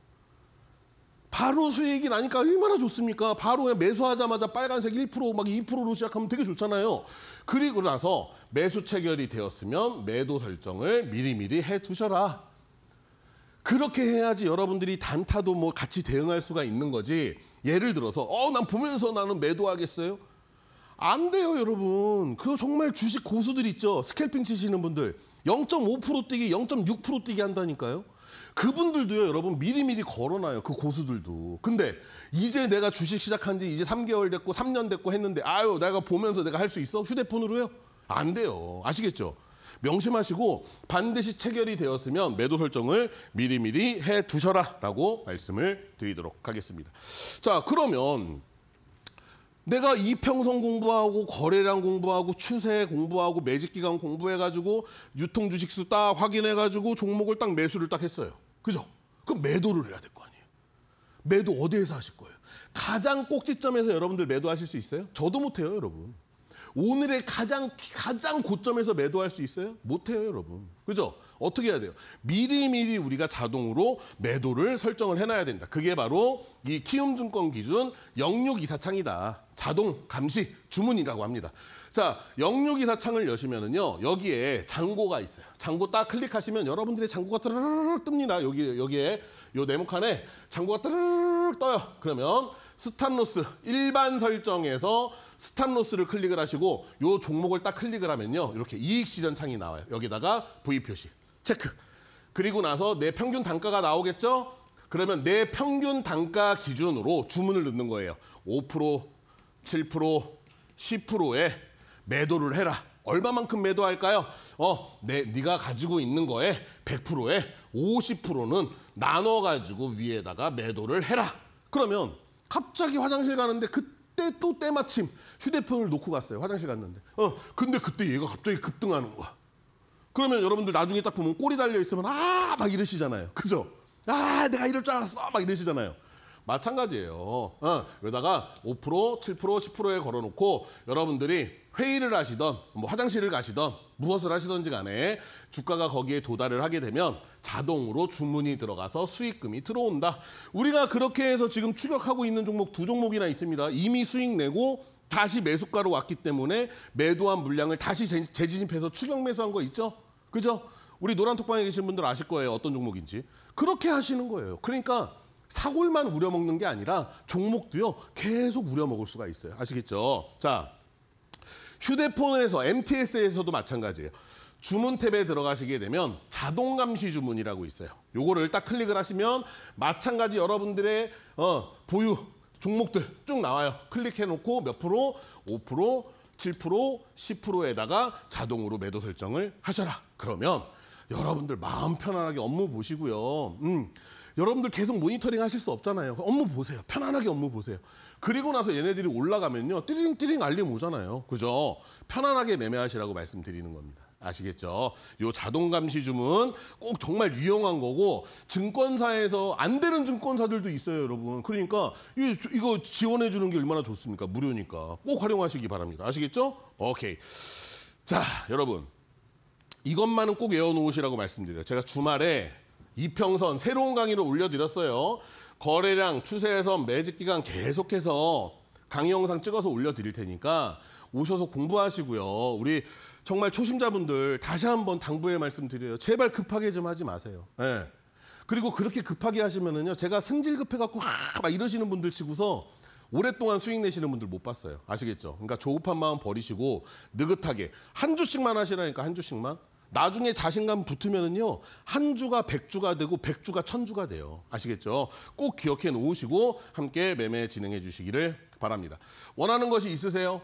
바로 수익이 나니까 얼마나 좋습니까? 바로 그냥 매수하자마자 빨간색 1%, 막 2%로 시작하면 되게 좋잖아요. 그리고 나서 매수 체결이 되었으면 매도 설정을 미리미리 해두셔라. 그렇게 해야지 여러분들이 단타도 뭐 같이 대응할 수가 있는 거지. 예를 들어서 어난 보면서 나는 매도하겠어요. 안 돼요, 여러분. 그 정말 주식 고수들 있죠. 스캘핑 치시는 분들 0.5% 뛰기, 0.6% 뛰기 한다니까요. 그분들도요, 여러분 미리미리 걸어놔요. 그 고수들도. 근데 이제 내가 주식 시작한 지 이제 3개월 됐고 3년 됐고 했는데 아유, 내가 보면서 내가 할 수 있어? 휴대폰으로요? 안 돼요. 아시겠죠? 명심하시고 반드시 체결이 되었으면 매도 설정을 미리미리 해 두셔라라고 말씀을 드리도록 하겠습니다. 자, 그러면 내가 이평성 공부하고 거래량 공부하고 추세 공부하고 매직기간 공부해가지고 유통 주식수 딱 확인해가지고 종목을 딱 매수를 딱 했어요. 그죠? 그럼 매도를 해야 될 거 아니에요. 매도 어디에서 하실 거예요? 가장 꼭지점에서 여러분들 매도하실 수 있어요? 저도 못해요, 여러분. 오늘의 가장 가장 고점에서 매도할 수 있어요? 못해요, 여러분. 그죠? 어떻게 해야 돼요? 미리미리 우리가 자동으로 매도를 설정을 해놔야 된다. 그게 바로 이 키움증권 기준 0624창이다. 자동 감시 주문이라고 합니다. 자, 영유기사 창을 여시면은요. 여기에 잔고가 있어요. 잔고 딱 클릭하시면 여러분들의 잔고가 뜨르르 뜹니다. 여기 여기에 요 네모칸에 잔고가 뜨르르 떠요. 그러면 스탑로스 일반 설정에서 스탑로스를 클릭을 하시고 요 종목을 딱 클릭을 하면요. 이렇게 이익 시전 창이 나와요. 여기다가 V 표시. 체크. 그리고 나서 내 평균 단가가 나오겠죠? 그러면 내 평균 단가 기준으로 주문을 넣는 거예요. 5%, 7%, 10%에 매도를 해라. 얼마만큼 매도할까요? 어, 내, 네가 가지고 있는 거에 100%에 50%는 나눠가지고 위에다가 매도를 해라. 그러면 갑자기 화장실 가는데 그때 또 때마침 휴대폰을 놓고 갔어요. 화장실 갔는데. 어, 근데 그때 얘가 갑자기 급등하는 거야. 그러면 여러분들 나중에 딱 보면 꼬리 달려 있으면 아 막 이러시잖아요. 그죠? 아 내가 이럴 줄 알았어 막 이러시잖아요. 마찬가지예요. 어, 여기다가 5%, 7%, 10%에 걸어놓고 여러분들이 회의를 하시던 뭐 화장실을 가시던 무엇을 하시던지 간에 주가가 거기에 도달을 하게 되면 자동으로 주문이 들어가서 수익금이 들어온다. 우리가 그렇게 해서 지금 추격하고 있는 종목 두 종목이나 있습니다. 이미 수익 내고 다시 매수가로 왔기 때문에 매도한 물량을 다시 재진입해서 추격 매수한 거 있죠? 그죠? 우리 노란 톡방에 계신 분들 아실 거예요. 어떤 종목인지. 그렇게 하시는 거예요. 그러니까 사골만 우려먹는 게 아니라 종목도요 계속 우려먹을 수가 있어요. 아시겠죠? 자, 휴대폰에서 MTS에서도 마찬가지예요. 주문 탭에 들어가시게 되면 자동 감시 주문이라고 있어요. 요거를 딱 클릭을 하시면 마찬가지 여러분들의 어, 보유 종목들 쭉 나와요. 클릭해 놓고 몇 프로? 5%, 7%, 10%에다가 자동으로 매도 설정을 하셔라. 그러면 여러분들 마음 편안하게 업무 보시고요. 음. 여러분들 계속 모니터링 하실 수 없잖아요. 그 업무 보세요. 편안하게 업무 보세요. 그리고 나서 얘네들이 올라가면요. 띠링띠링 알림 오잖아요. 그죠? 편안하게 매매하시라고 말씀드리는 겁니다. 아시겠죠? 요 자동 감시 주문 꼭 정말 유용한 거고 증권사에서 안 되는 증권사들도 있어요, 여러분. 그러니까 이거 지원해 주는 게 얼마나 좋습니까? 무료니까 꼭 활용하시기 바랍니다. 아시겠죠? 오케이. 자, 여러분. 이것만은 꼭 외워놓으시라고 말씀드려요. 제가 주말에 이평선 새로운 강의로 올려드렸어요. 거래량 추세에선 매직 기간 계속해서 강의 영상 찍어서 올려드릴 테니까 오셔서 공부하시고요. 우리 정말 초심자분들 다시 한번 당부의 말씀드려요. 제발 급하게 좀 하지 마세요. 예. 네. 그리고 그렇게 급하게 하시면은요. 제가 승질 급해갖고 막 이러시는 분들 치고서 오랫동안 수익 내시는 분들 못 봤어요. 아시겠죠? 그러니까 조급한 마음 버리시고 느긋하게 한 주씩만 하시라니까 한 주씩만. 나중에 자신감 붙으면은요 한 주가 백주가 되고 백주가 천주가 돼요 아시겠죠 꼭 기억해 놓으시고 함께 매매 진행해 주시기를 바랍니다 원하는 것이 있으세요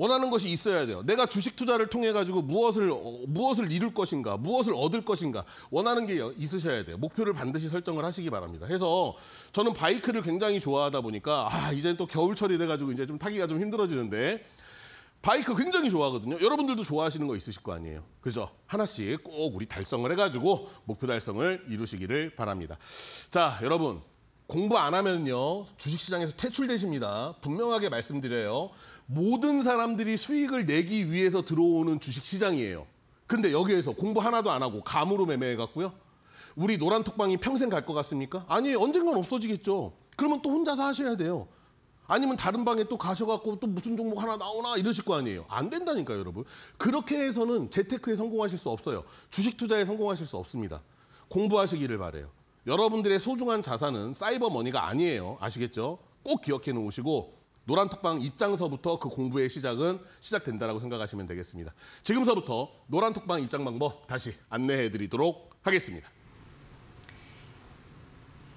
원하는 것이 있어야 돼요. 내가 주식 투자를 통해 가지고 무엇을 어, 무엇을 이룰 것인가, 무엇을 얻을 것인가 원하는 게 있으셔야 돼요. 목표를 반드시 설정을 하시기 바랍니다. 해서 저는 바이크를 굉장히 좋아하다 보니까 아 이제 또 겨울철이 돼 가지고 이제 좀 타기가 좀 힘들어지는데 바이크 굉장히 좋아하거든요. 여러분들도 좋아하시는 거 있으실 거 아니에요. 그죠? 하나씩 꼭 우리 달성을 해가지고 목표 달성을 이루시기를 바랍니다. 자, 여러분. 공부 안 하면요. 주식시장에서 퇴출되십니다. 분명하게 말씀드려요. 모든 사람들이 수익을 내기 위해서 들어오는 주식시장이에요. 근데 여기에서 공부 하나도 안 하고 감으로 매매해갖고요. 우리 노란 톡방이 평생 갈 것 같습니까? 아니, 언젠간 없어지겠죠. 그러면 또 혼자서 하셔야 돼요. 아니면 다른 방에 또 가셔갖고 또 무슨 종목 하나 나오나 이러실 거 아니에요. 안 된다니까요, 여러분. 그렇게 해서는 재테크에 성공하실 수 없어요. 주식 투자에 성공하실 수 없습니다. 공부하시기를 바래요. 여러분들의 소중한 자산은 사이버 머니가 아니에요. 아시겠죠? 꼭 기억해 놓으시고 노란톡방 입장서부터 그 공부의 시작은 시작된다라고 생각하시면 되겠습니다. 지금서부터 노란톡방 입장 방법 다시 안내해 드리도록 하겠습니다.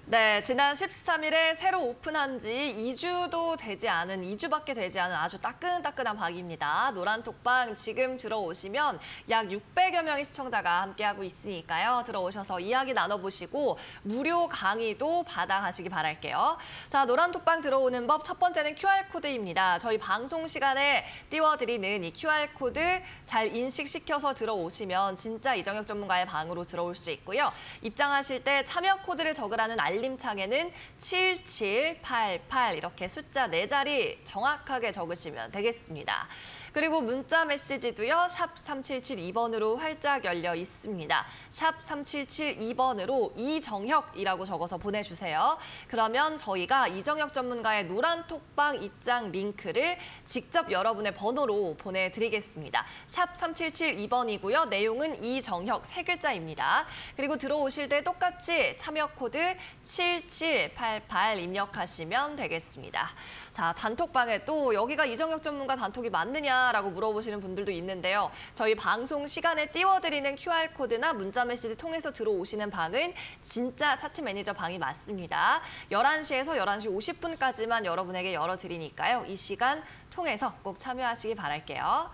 네, 지난 13일에 새로 오픈한 지 2주도 되지 않은, 2주밖에 되지 않은 아주 따끈따끈한 방입니다 노란톡방 지금 들어오시면 약 600여 명의 시청자가 함께하고 있으니까요. 들어오셔서 이야기 나눠보시고 무료 강의도 받아가시기 바랄게요. 자, 노란톡방 들어오는 법 첫 번째는 QR코드입니다. 저희 방송 시간에 띄워드리는 이 QR코드 잘 인식시켜서 들어오시면 진짜 이정혁 전문가의 방으로 들어올 수 있고요. 입장하실 때 참여 코드를 적으라는 알 알림창에는 7788 이렇게 숫자 네자리 정확하게 적으시면 되겠습니다. 그리고 문자 메시지도요. 샵 3772번으로 활짝 열려 있습니다. 샵 3772번으로 이정혁이라고 적어서 보내주세요. 그러면 저희가 이정혁 전문가의 노란 톡방 입장 링크를 직접 여러분의 번호로 보내드리겠습니다. 샵 3772번이고요. 내용은 이정혁 세 글자입니다. 그리고 들어오실 때 똑같이 참여 코드 7788 입력하시면 되겠습니다. 자, 단톡방에 또 여기가 이정혁 전문가 단톡이 맞느냐 라고 물어보시는 분들도 있는데요. 저희 방송 시간에 띄워드리는 QR코드나 문자메시지 통해서 들어오시는 방은 진짜 차트 매니저 방이 맞습니다. 11시에서 11시 50분까지만 여러분에게 열어드리니까요. 이 시간 통해서 꼭 참여하시기 바랄게요.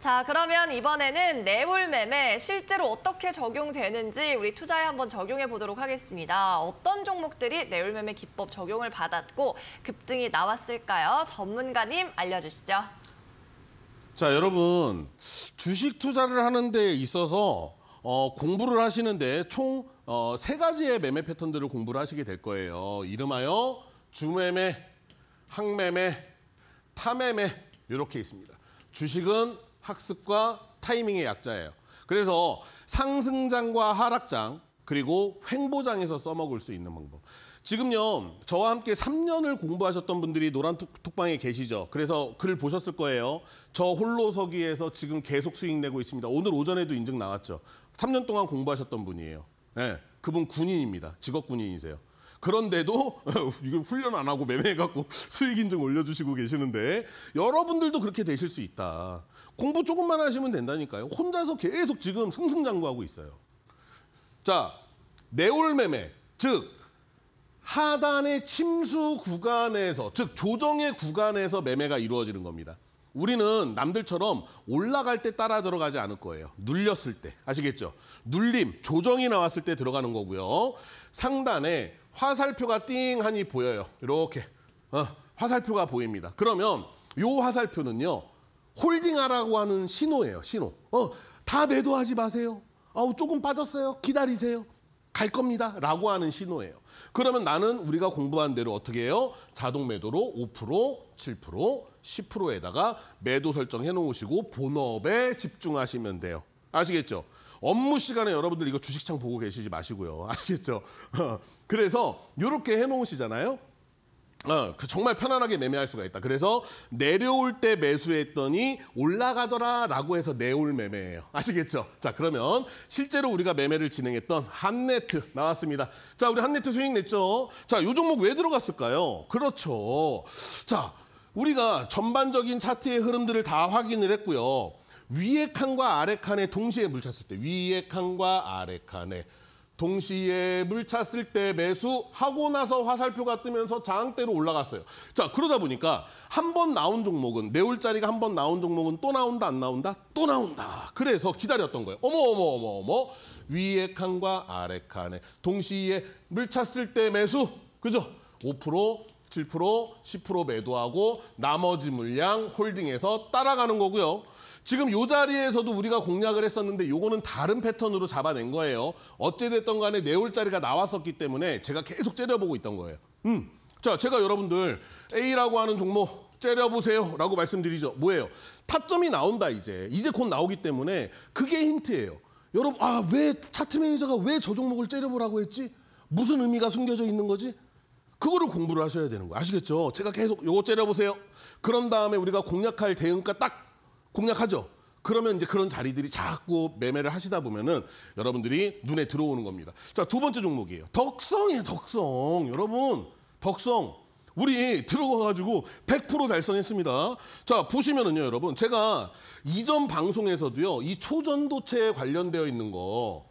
자, 그러면 이번에는 내물 매매 실제로 어떻게 적용되는지 우리 투자에 한번 적용해 보도록 하겠습니다. 어떤 종목들이 내물 매매 기법 적용을 받았고 급등이 나왔을까요? 전문가님 알려주시죠. 자, 여러분 주식 투자를 하는 데 있어서 어, 공부를 하시는데 총 어, 세 가지의 매매 패턴들을 공부를 하시게 될 거예요. 이름하여 주매매, 항매매, 타매매 이렇게 있습니다. 주식은 학습과 타이밍의 약자예요. 그래서 상승장과 하락장 그리고 횡보장에서 써먹을 수 있는 방법. 지금요 저와 함께 3년을 공부하셨던 분들이 노란 톡방에 계시죠. 그래서 글을 보셨을 거예요. 저 홀로 서기에서 지금 계속 수익 내고 있습니다. 오늘 오전에도 인증 나왔죠. 3년 동안 공부하셨던 분이에요. 네, 그분 군인입니다. 직업 군인이세요. 그런데도 [laughs] 이거 훈련 안 하고 매매해갖고 수익 인증 올려주시고 계시는데 여러분들도 그렇게 되실 수 있다. 공부 조금만 하시면 된다니까요. 혼자서 계속 지금 승승장구하고 있어요. 자, 내올 매매, 즉 하단의 침수 구간에서 즉 조정의 구간에서 매매가 이루어지는 겁니다. 우리는 남들처럼 올라갈 때 따라 들어가지 않을 거예요. 눌렸을 때 아시겠죠? 눌림, 조정이 나왔을 때 들어가는 거고요. 상단에 화살표가 띵하니 보여요. 이렇게 어, 화살표가 보입니다. 그러면 요 화살표는요. 홀딩하라고 하는 신호예요. 신호. 어, 다 매도하지 마세요. 아우 조금 빠졌어요. 기다리세요. 갈 겁니다. 라고 하는 신호예요. 그러면 나는 우리가 공부한 대로 어떻게 해요? 자동 매도로 5%, 7%, 10%에다가 매도 설정해 놓으시고 본업에 집중하시면 돼요. 아시겠죠? 업무 시간에 여러분들 이거 주식창 보고 계시지 마시고요. [laughs] 아시겠죠? [laughs] 그래서 이렇게 해 놓으시잖아요. 어, 그 정말 편안하게 매매할 수가 있다. 그래서 내려올 때 매수했더니 올라가더라라고 해서 내올 매매예요. [laughs] 아시겠죠? 자, 그러면 실제로 우리가 매매를 진행했던 한네트 나왔습니다. 자, 우리 한네트 수익 냈죠? 자, 요 종목 왜 들어갔을까요? 그렇죠. 자, 우리가 전반적인 차트의 흐름들을 다 확인을 했고요. 위에 칸과 아래 칸에 동시에 물찼을 때위에 칸과 아래 칸에 동시에 물 찼을 때 매수하고 나서 화살표가 뜨면서 장대로 올라갔어요. 자 그러다 보니까 한 번 나온 종목은 내올자리가 네 한번 나온 종목은 또 나온다 안 나온다 또 나온다. 그래서 기다렸던 거예요. 어머 어머 어머 어머 위에 칸과 아래 칸에 동시에 물 찼을 때 매수 그죠? 5% 7% 10% 매도하고 나머지 물량 홀딩해서 따라가는 거고요. 지금 요 자리에서도 우리가 공략을 했었는데 요거는 다른 패턴으로 잡아낸 거예요. 어찌됐던 간에 네올자리가 나왔었기 때문에 제가 계속 째려보고 있던 거예요. 음. 자, 제가 여러분들 A라고 하는 종목 째려보세요 라고 말씀드리죠. 뭐예요? 타점이 나온다 이제. 이제 곧 나오기 때문에 그게 힌트예요. 여러분 아왜 차트 매니저가 왜 저 종목을 째려보라고 했지? 무슨 의미가 숨겨져 있는 거지? 그거를 공부를 하셔야 되는 거예요. 아시겠죠? 제가 계속 요거 째려보세요. 그런 다음에 우리가 공략할 대응가 딱 공략하죠. 그러면 이제 그런 자리들이 자꾸 매매를 하시다 보면은 여러분들이 눈에 들어오는 겁니다. 자, 두 번째 종목이에요. 덕성이에요, 덕성. 여러분, 덕성. 우리 들어가가지고 100% 달성했습니다. 자, 보시면은요, 여러분. 제가 이전 방송에서도요, 이 초전도체에 관련되어 있는 거.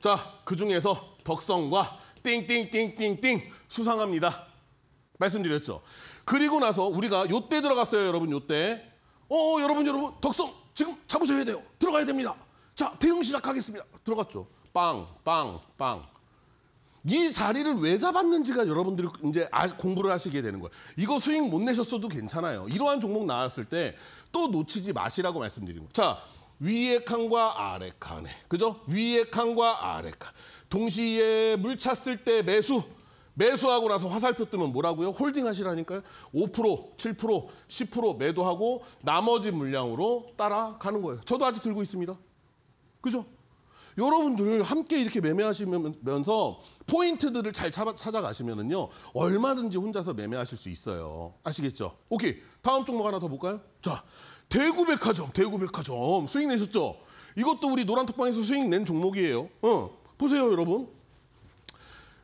자, 그 중에서 덕성과 띵띵띵띵띵 수상합니다. 말씀드렸죠. 그리고 나서 우리가 요때 들어갔어요, 여러분, 요때. 어, 어, 여러분, 여러분, 덕성 지금 잡으셔야 돼요. 들어가야 됩니다. 자, 대응 시작하겠습니다. 들어갔죠. 빵, 빵, 빵. 이 자리를 왜 잡았는지가 여러분들이 이제 아, 공부를 하시게 되는 거예요. 이거 수익 못 내셨어도 괜찮아요. 이러한 종목 나왔을 때 또 놓치지 마시라고 말씀드리고 자, 위의 칸과 아래 칸에. 그죠? 위의 칸과 아래 칸. 동시에 물 찼을 때 매수. 매수하고 나서 화살표 뜨면 뭐라고요? 홀딩 하시라니까요. 5%, 7%, 10% 매도하고 나머지 물량으로 따라가는 거예요. 저도 아직 들고 있습니다. 그죠? 여러분들 함께 이렇게 매매하시면서 포인트들을 잘 찾아가시면은요. 얼마든지 혼자서 매매하실 수 있어요. 아시겠죠? 오케이. 다음 종목 하나 더 볼까요? 자, 대구백화점, 대구백화점. 수익 내셨죠? 이것도 우리 노란톡방에서 수익 낸 종목이에요. 어, 보세요, 여러분.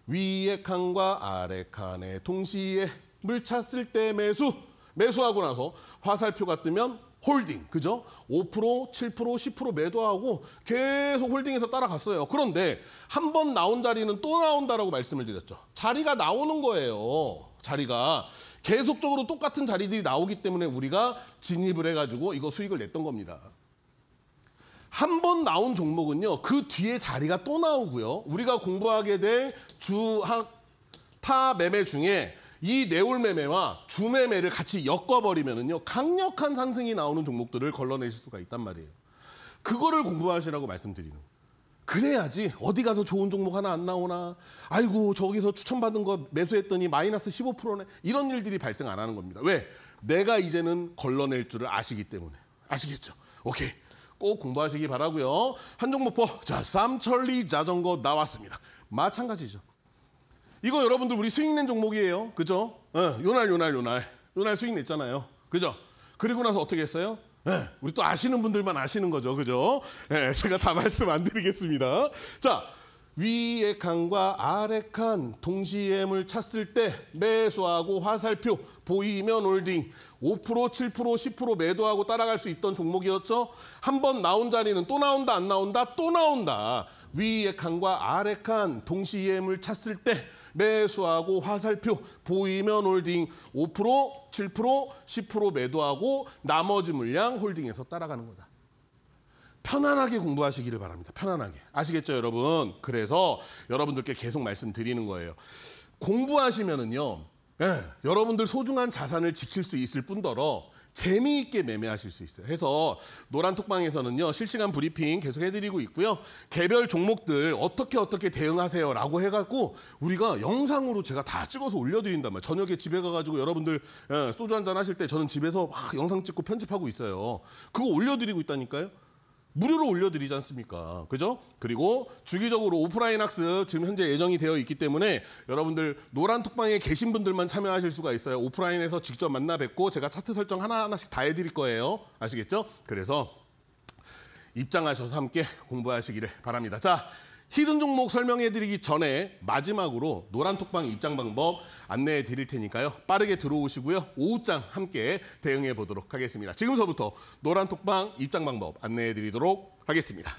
위의 칸과 아래 칸에 동시에 물 찼을 때 매수. 매수하고 나서 화살표가 뜨면 홀딩, 그죠? 5%, 7%, 10% 매도하고 계속 홀딩해서 따라갔어요. 그런데 한 번 나온 자리는 또 나온다라고 말씀을 드렸죠. 자리가 나오는 거예요. 자리가. 계속적으로 똑같은 자리들이 나오기 때문에 우리가 진입을 해가지고 이거 수익을 냈던 겁니다. 한번 나온 종목은요. 그 뒤에 자리가 또 나오고요. 우리가 공부하게 될 주학 타 매매 중에 이 내올 매매와 주 매매를 같이 엮어버리면은요. 강력한 상승이 나오는 종목들을 걸러내실 수가 있단 말이에요. 그거를 공부하시라고 말씀드리는 그래야지 어디 가서 좋은 종목 하나 안 나오나 아이고 저기서 추천받은 거 매수했더니 마이너스 15%네 이런 일들이 발생 안 하는 겁니다. 왜? 내가 이제는 걸러낼 줄을 아시기 때문에 아시겠죠? 오케이 꼭 공부하시기 바라고요. 한종목포 자 삼천리 자전거 나왔습니다. 마찬가지죠. 이거 여러분들 우리 수익 낸 종목이에요. 그죠? 예, 요날 요날 요날 요날 수익 냈잖아요. 그죠? 그리고 나서 어떻게 했어요? 예, 우리 또 아시는 분들만 아시는 거죠. 그죠? 예, 제가 다 말씀 안 드리겠습니다. 자, 위의 칸과 아래 칸 동시에 물 찼을 때 매수하고 화살표 보이면 홀딩 5% 7% 10% 매도하고 따라갈 수 있던 종목이었죠. 한 번 나온 자리는 또 나온다 안 나온다 또 나온다. 위의 칸과 아래 칸 동시에 물 찼을 때 매수하고 화살표 보이면 홀딩 5% 7% 10% 매도하고 나머지 물량 홀딩에서 따라가는 거다. 편안하게 공부하시기를 바랍니다. 편안하게. 아시겠죠, 여러분? 그래서 여러분들께 계속 말씀드리는 거예요. 공부하시면은요, 예, 여러분들 소중한 자산을 지킬 수 있을 뿐더러 재미있게 매매하실 수 있어요. 해서 노란톡방에서는요 실시간 브리핑 계속 해드리고 있고요 개별 종목들 어떻게 어떻게 대응하세요라고 해갖고 우리가 영상으로 제가 다 찍어서 올려드린단 말이에요. 저녁에 집에 가가지고 여러분들 예, 소주 한잔 하실 때 저는 집에서 막 영상 찍고 편집하고 있어요. 그거 올려드리고 있다니까요. 무료로 올려드리지 않습니까? 그죠? 그리고 주기적으로 오프라인 학습 지금 현재 예정이 되어 있기 때문에 여러분들 노란 톡방에 계신 분들만 참여하실 수가 있어요. 오프라인에서 직접 만나 뵙고 제가 차트 설정 하나하나씩 다 해드릴 거예요. 아시겠죠? 그래서 입장하셔서 함께 공부하시기를 바랍니다. 자. 히든 종목 설명해드리기 전에 마지막으로 노란톡방 입장 방법 안내해 드릴 테니까요. 빠르게 들어오시고요. 오후장 함께 대응해 보도록 하겠습니다. 지금서부터 노란톡방 입장 방법 안내해 드리도록 하겠습니다.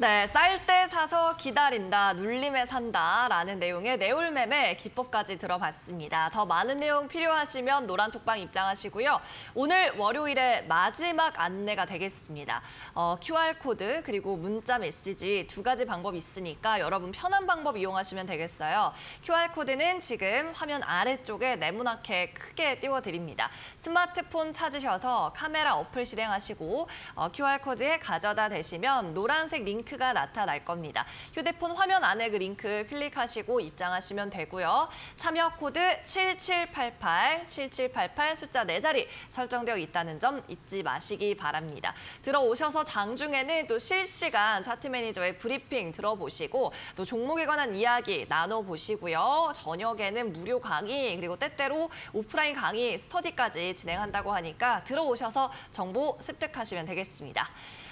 네, 쌀 때 사서 기다린다, 눌림에 산다라는 내용의 내울매매 기법까지 들어봤습니다. 더 많은 내용 필요하시면 노란톡방 입장하시고요. 오늘 월요일의 마지막 안내가 되겠습니다. 어, QR코드 그리고 문자 메시지 두 가지 방법이 있으니까 여러분 편한 방법 이용하시면 되겠어요. QR코드는 지금 화면 아래쪽에 네모나게 크게 띄워드립니다. 스마트폰 찾으셔서 카메라 어플 실행하시고 어, QR코드에 가져다 대시면 노란색 링크 링크가 나타날 겁니다. 휴대폰 화면 안에 그 링크 클릭하시고 입장하시면 되고요. 참여 코드 7788, 7788 숫자 4자리 설정되어 있다는 점 잊지 마시기 바랍니다. 들어오셔서 장중에는 또 실시간 차트 매니저의 브리핑 들어보시고 또 종목에 관한 이야기 나눠보시고요. 저녁에는 무료 강의 그리고 때때로 오프라인 강의 스터디까지 진행한다고 하니까 들어오셔서 정보 습득하시면 되겠습니다.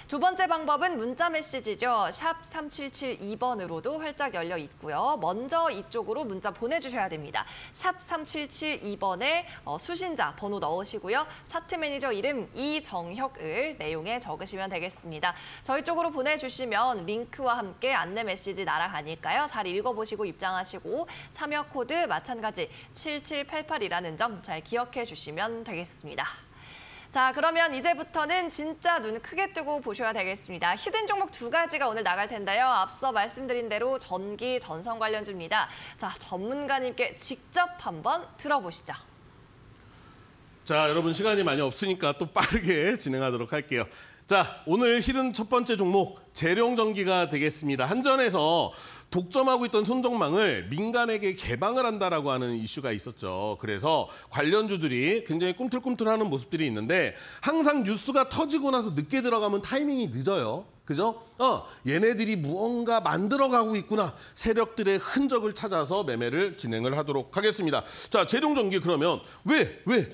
두 번째 방법은 문자 메시지죠. 샵 3772번으로도 활짝 열려 있고요. 먼저 이쪽으로 문자 보내주셔야 됩니다. 샵 3772번에 어, 수신자 번호 넣으시고요. 차트 매니저 이름 이정혁을 내용에 적으시면 되겠습니다. 저희 쪽으로 보내주시면 링크와 함께 안내 메시지 날아가니까요. 잘 읽어보시고 입장하시고 참여 코드 마찬가지 7788이라는 점 잘 기억해 주시면 되겠습니다. 자, 그러면 이제부터는 진짜 눈 크게 뜨고 보셔야 되겠습니다. 히든 종목 두 가지가 오늘 나갈 텐데요. 앞서 말씀드린 대로 전기 전선 관련주입니다. 자, 전문가님께 직접 한번 들어보시죠. 자, 여러분 시간이 많이 없으니까 또 빠르게 [laughs] 진행하도록 할게요. 자, 오늘 히든 첫 번째 종목 재룡전기가 되겠습니다. 한전에서 독점하고 있던 손정망을 민간에게 개방을 한다라고 하는 이슈가 있었죠. 그래서 관련주들이 굉장히 꿈틀꿈틀하는 모습들이 있는데 항상 뉴스가 터지고 나서 늦게 들어가면 타이밍이 늦어요. 그죠? 어, 얘네들이 무언가 만들어가고 있구나. 세력들의 흔적을 찾아서 매매를 진행을 하도록 하겠습니다. 자, 재룡전기 그러면 왜, 왜,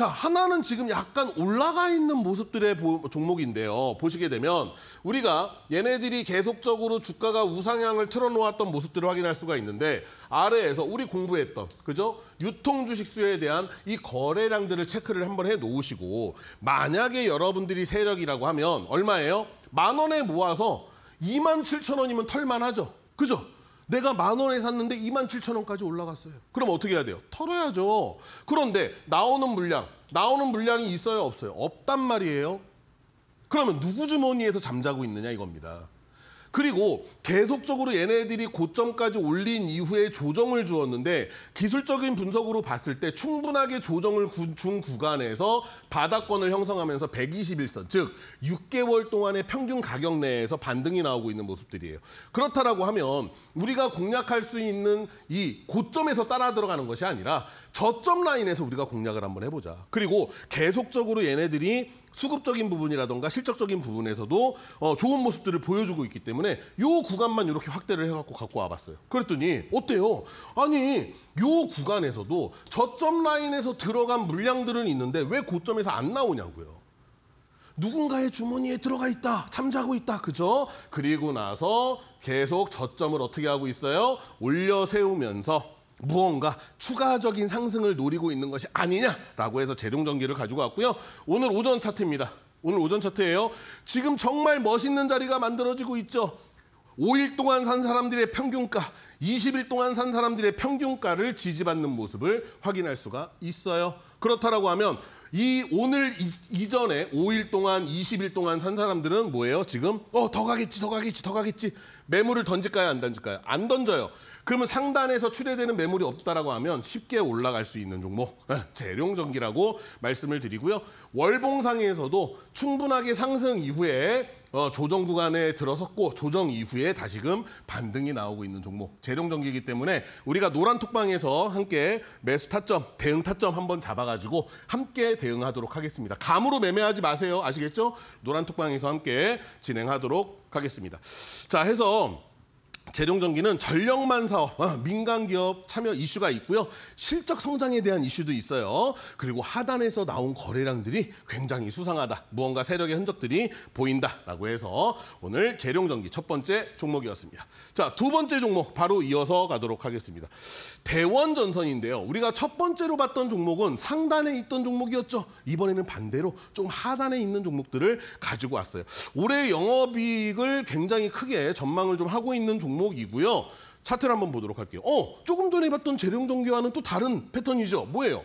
자, 하나는 지금 약간 올라가 있는 모습들의 보, 종목인데요. 보시게 되면 우리가 얘네들이 계속적으로 주가가 우상향을 틀어놓았던 모습들을 확인할 수가 있는데 아래에서 우리 공부했던, 그죠? 유통 주식 수요에 대한 이 거래량들을 체크를 한번 해 놓으시고 만약에 여러분들이 세력이라고 하면 얼마예요? 만 원에 모아서 2만 7천 원이면 털만 하죠. 그죠? 내가 만 원에 샀는데 2만 7천 원까지 올라갔어요. 그럼 어떻게 해야 돼요? 털어야죠. 그런데 나오는 물량, 나오는 물량이 있어요, 없어요? 없단 말이에요. 그러면 누구 주머니에서 잠자고 있느냐 이겁니다. 그리고 계속적으로 얘네들이 고점까지 올린 이후에 조정을 주었는데 기술적인 분석으로 봤을 때 충분하게 조정을 준 구간에서 바닥권을 형성하면서 121선, 즉 6개월 동안의 평균 가격 내에서 반등이 나오고 있는 모습들이에요. 그렇다라고 하면 우리가 공략할 수 있는 이 고점에서 따라 들어가는 것이 아니라 저점 라인에서 우리가 공략을 한번 해보자. 그리고 계속적으로 얘네들이 수급적인 부분이라던가 실적적인 부분에서도 어, 좋은 모습들을 보여주고 있기 때문에 요 구간만 이렇게 확대를 해갖고 갖고 와봤어요. 그랬더니 어때요? 아니 요 구간에서도 저점 라인에서 들어간 물량들은 있는데 왜 고점에서 안 나오냐고요. 누군가의 주머니에 들어가 있다. 잠자고 있다. 그죠? 그리고 나서 계속 저점을 어떻게 하고 있어요? 올려 세우면서 무언가 추가적인 상승을 노리고 있는 것이 아니냐라고 해서 제동전기를 가지고 왔고요. 오늘 오전 차트입니다. 오늘 오전 차트예요. 지금 정말 멋있는 자리가 만들어지고 있죠. 5일 동안 산 사람들의 평균가, 20일 동안 산 사람들의 평균가를 지지받는 모습을 확인할 수가 있어요. 그렇다라고 하면 이 오늘 이, 전에 5일 동안, 20일 동안 산 사람들은 뭐예요? 지금 어더 가겠지, 더 가겠지, 더 가겠지. 매물을 던질까요, 안 던질까요? 안 던져요. 그러면 상단에서 출해되는 매물이 없다라고 하면 쉽게 올라갈 수 있는 종목 예, 재룡전기라고 말씀을 드리고요. 월봉상에서도 충분하게 상승 이후에 어, 조정 구간에 들어섰고 조정 이후에 다시금 반등이 나오고 있는 종목 재룡전기이기 때문에 우리가 노란 톡방에서 함께 매수 타점, 대응 타점 한번 잡아가지고 함께 대응하도록 하겠습니다. 감으로 매매하지 마세요. 아시겠죠? 노란 톡방에서 함께 진행하도록 하겠습니다. 자 해서 재룡전기는 전력만 사업, 어, 민간 기업 참여 이슈가 있고요. 실적 성장에 대한 이슈도 있어요. 그리고 하단에서 나온 거래량들이 굉장히 수상하다. 무언가 세력의 흔적들이 보인다라고 해서 오늘 재룡전기 첫 번째 종목이었습니다. 자, 두 번째 종목 바로 이어서 가도록 하겠습니다. 대원전선인데요. 우리가 첫 번째로 봤던 종목은 상단에 있던 종목이었죠. 이번에는 반대로 좀 하단에 있는 종목들을 가지고 왔어요. 올해 영업이익을 굉장히 크게 전망을 좀 하고 있는 종목 종목이고요. 차트를 한번 보도록 할게요. 어, 조금 전에 봤던 재룡전기와는 또 다른 패턴이죠. 뭐예요?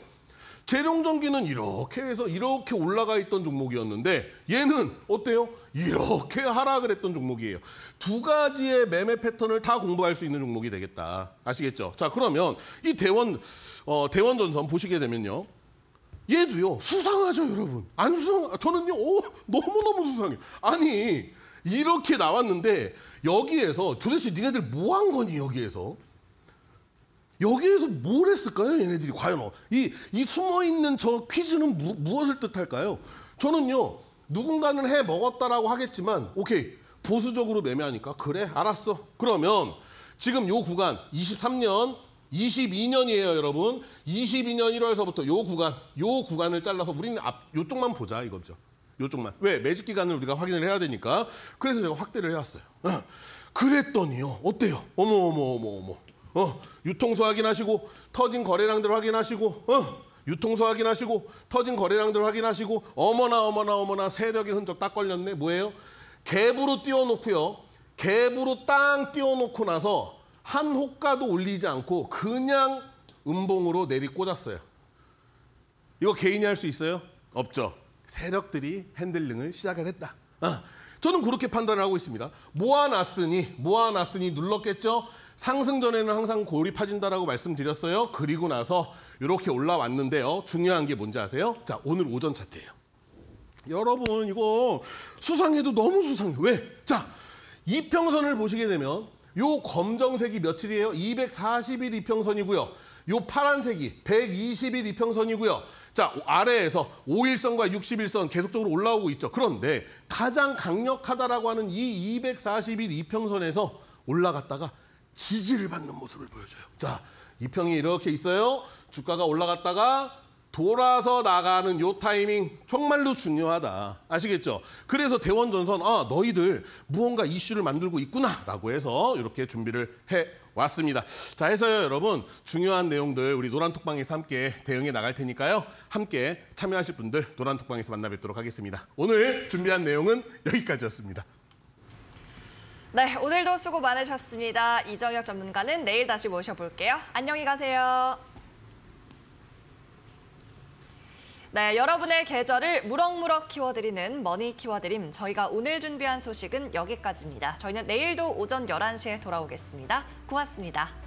재룡전기는 이렇게 해서 이렇게 올라가 있던 종목이었는데 얘는 어때요? 이렇게 하락을 했던 종목이에요. 두 가지의 매매 패턴을 다 공부할 수 있는 종목이 되겠다. 아시겠죠? 자, 그러면 이 대원, 어, 대원전선 보시게 되면요. 얘도요, 수상하죠, 여러분. 안 수상, 저는요, 오, 어, 너무너무 수상해요. 아니, 이렇게 나왔는데 여기에서 도대체 니네들 뭐 한 거니 여기에서? 여기에서 뭘 했을까요? 얘네들이 과연 어, 이, 이 숨어있는 저 퀴즈는 무, 무엇을 뜻할까요? 저는요 누군가는 해 먹었다라고 하겠지만 오케이 보수적으로 매매하니까 그래 알았어 그러면 지금 요 구간 23년 22년이에요 여러분 22년 1월서부터 요 구간 요 구간을 잘라서 우리는 앞 요쪽만 보자 이거죠 요쪽만. 왜? 매직 기간을 우리가 확인을 해야 되니까. 그래서 제가 확대를 해왔어요. 어. 그랬더니요. 어때요? 어머 어머 어머 어머. 어. 유통소 확인하시고 터진 거래량들 확인하시고 어. 유통소 확인하시고 터진 거래량들 확인하시고 어머나 어머나 어머나 세력의 흔적 딱 걸렸네. 뭐예요? 갭으로 띄워놓고요. 갭으로 땅 띄워놓고 나서 한 호가도 올리지 않고 그냥 음봉으로 내리 꽂았어요. 이거 개인이 할 수 있어요? 없죠. 세력들이 핸들링을 시작을 했다. 아, 저는 그렇게 판단을 하고 있습니다. 모아놨으니 모아놨으니 눌렀겠죠. 상승전에는 항상 골이 파진다라고 말씀드렸어요. 그리고 나서 이렇게 올라왔는데요. 중요한 게 뭔지 아세요? 자 오늘 오전 차트예요. 여러분 이거 수상해도 너무 수상해. 왜? 자 이평선을 보시게 되면 요 검정색이 며칠이에요? 240일 이평선이고요. 요 파란색이 120일 이평선이고요. 자, 아래에서 5일선과 60일선 계속적으로 올라오고 있죠. 그런데 가장 강력하다라고 하는 이2 4 0일 이평선에서 올라갔다가 지지를 받는 모습을 보여줘요. 자, 이평이 이렇게 있어요. 주가가 올라갔다가 돌아서 나가는 요 타이밍 정말로 중요하다. 아시겠죠? 그래서 대원전선, 아, 너희들 무언가 이슈를 만들고 있구나라고 해서 이렇게 준비를 해 왔습니다. 자, 해서 여러분 중요한 내용들 우리 노란톡방에서 함께 대응해 나갈 테니까요. 함께 참여하실 분들 노란톡방에서 만나 뵙도록 하겠습니다. 오늘 준비한 내용은 여기까지였습니다. 네, 오늘도 수고 많으셨습니다. 이정혁 전문가는 내일 다시 모셔볼게요. 안녕히 가세요. 네, 여러분의 계절을 무럭무럭 키워드리는 머니 키워드림. 저희가 오늘 준비한 소식은 여기까지입니다. 저희는 내일도 오전 11시에 돌아오겠습니다. 고맙습니다.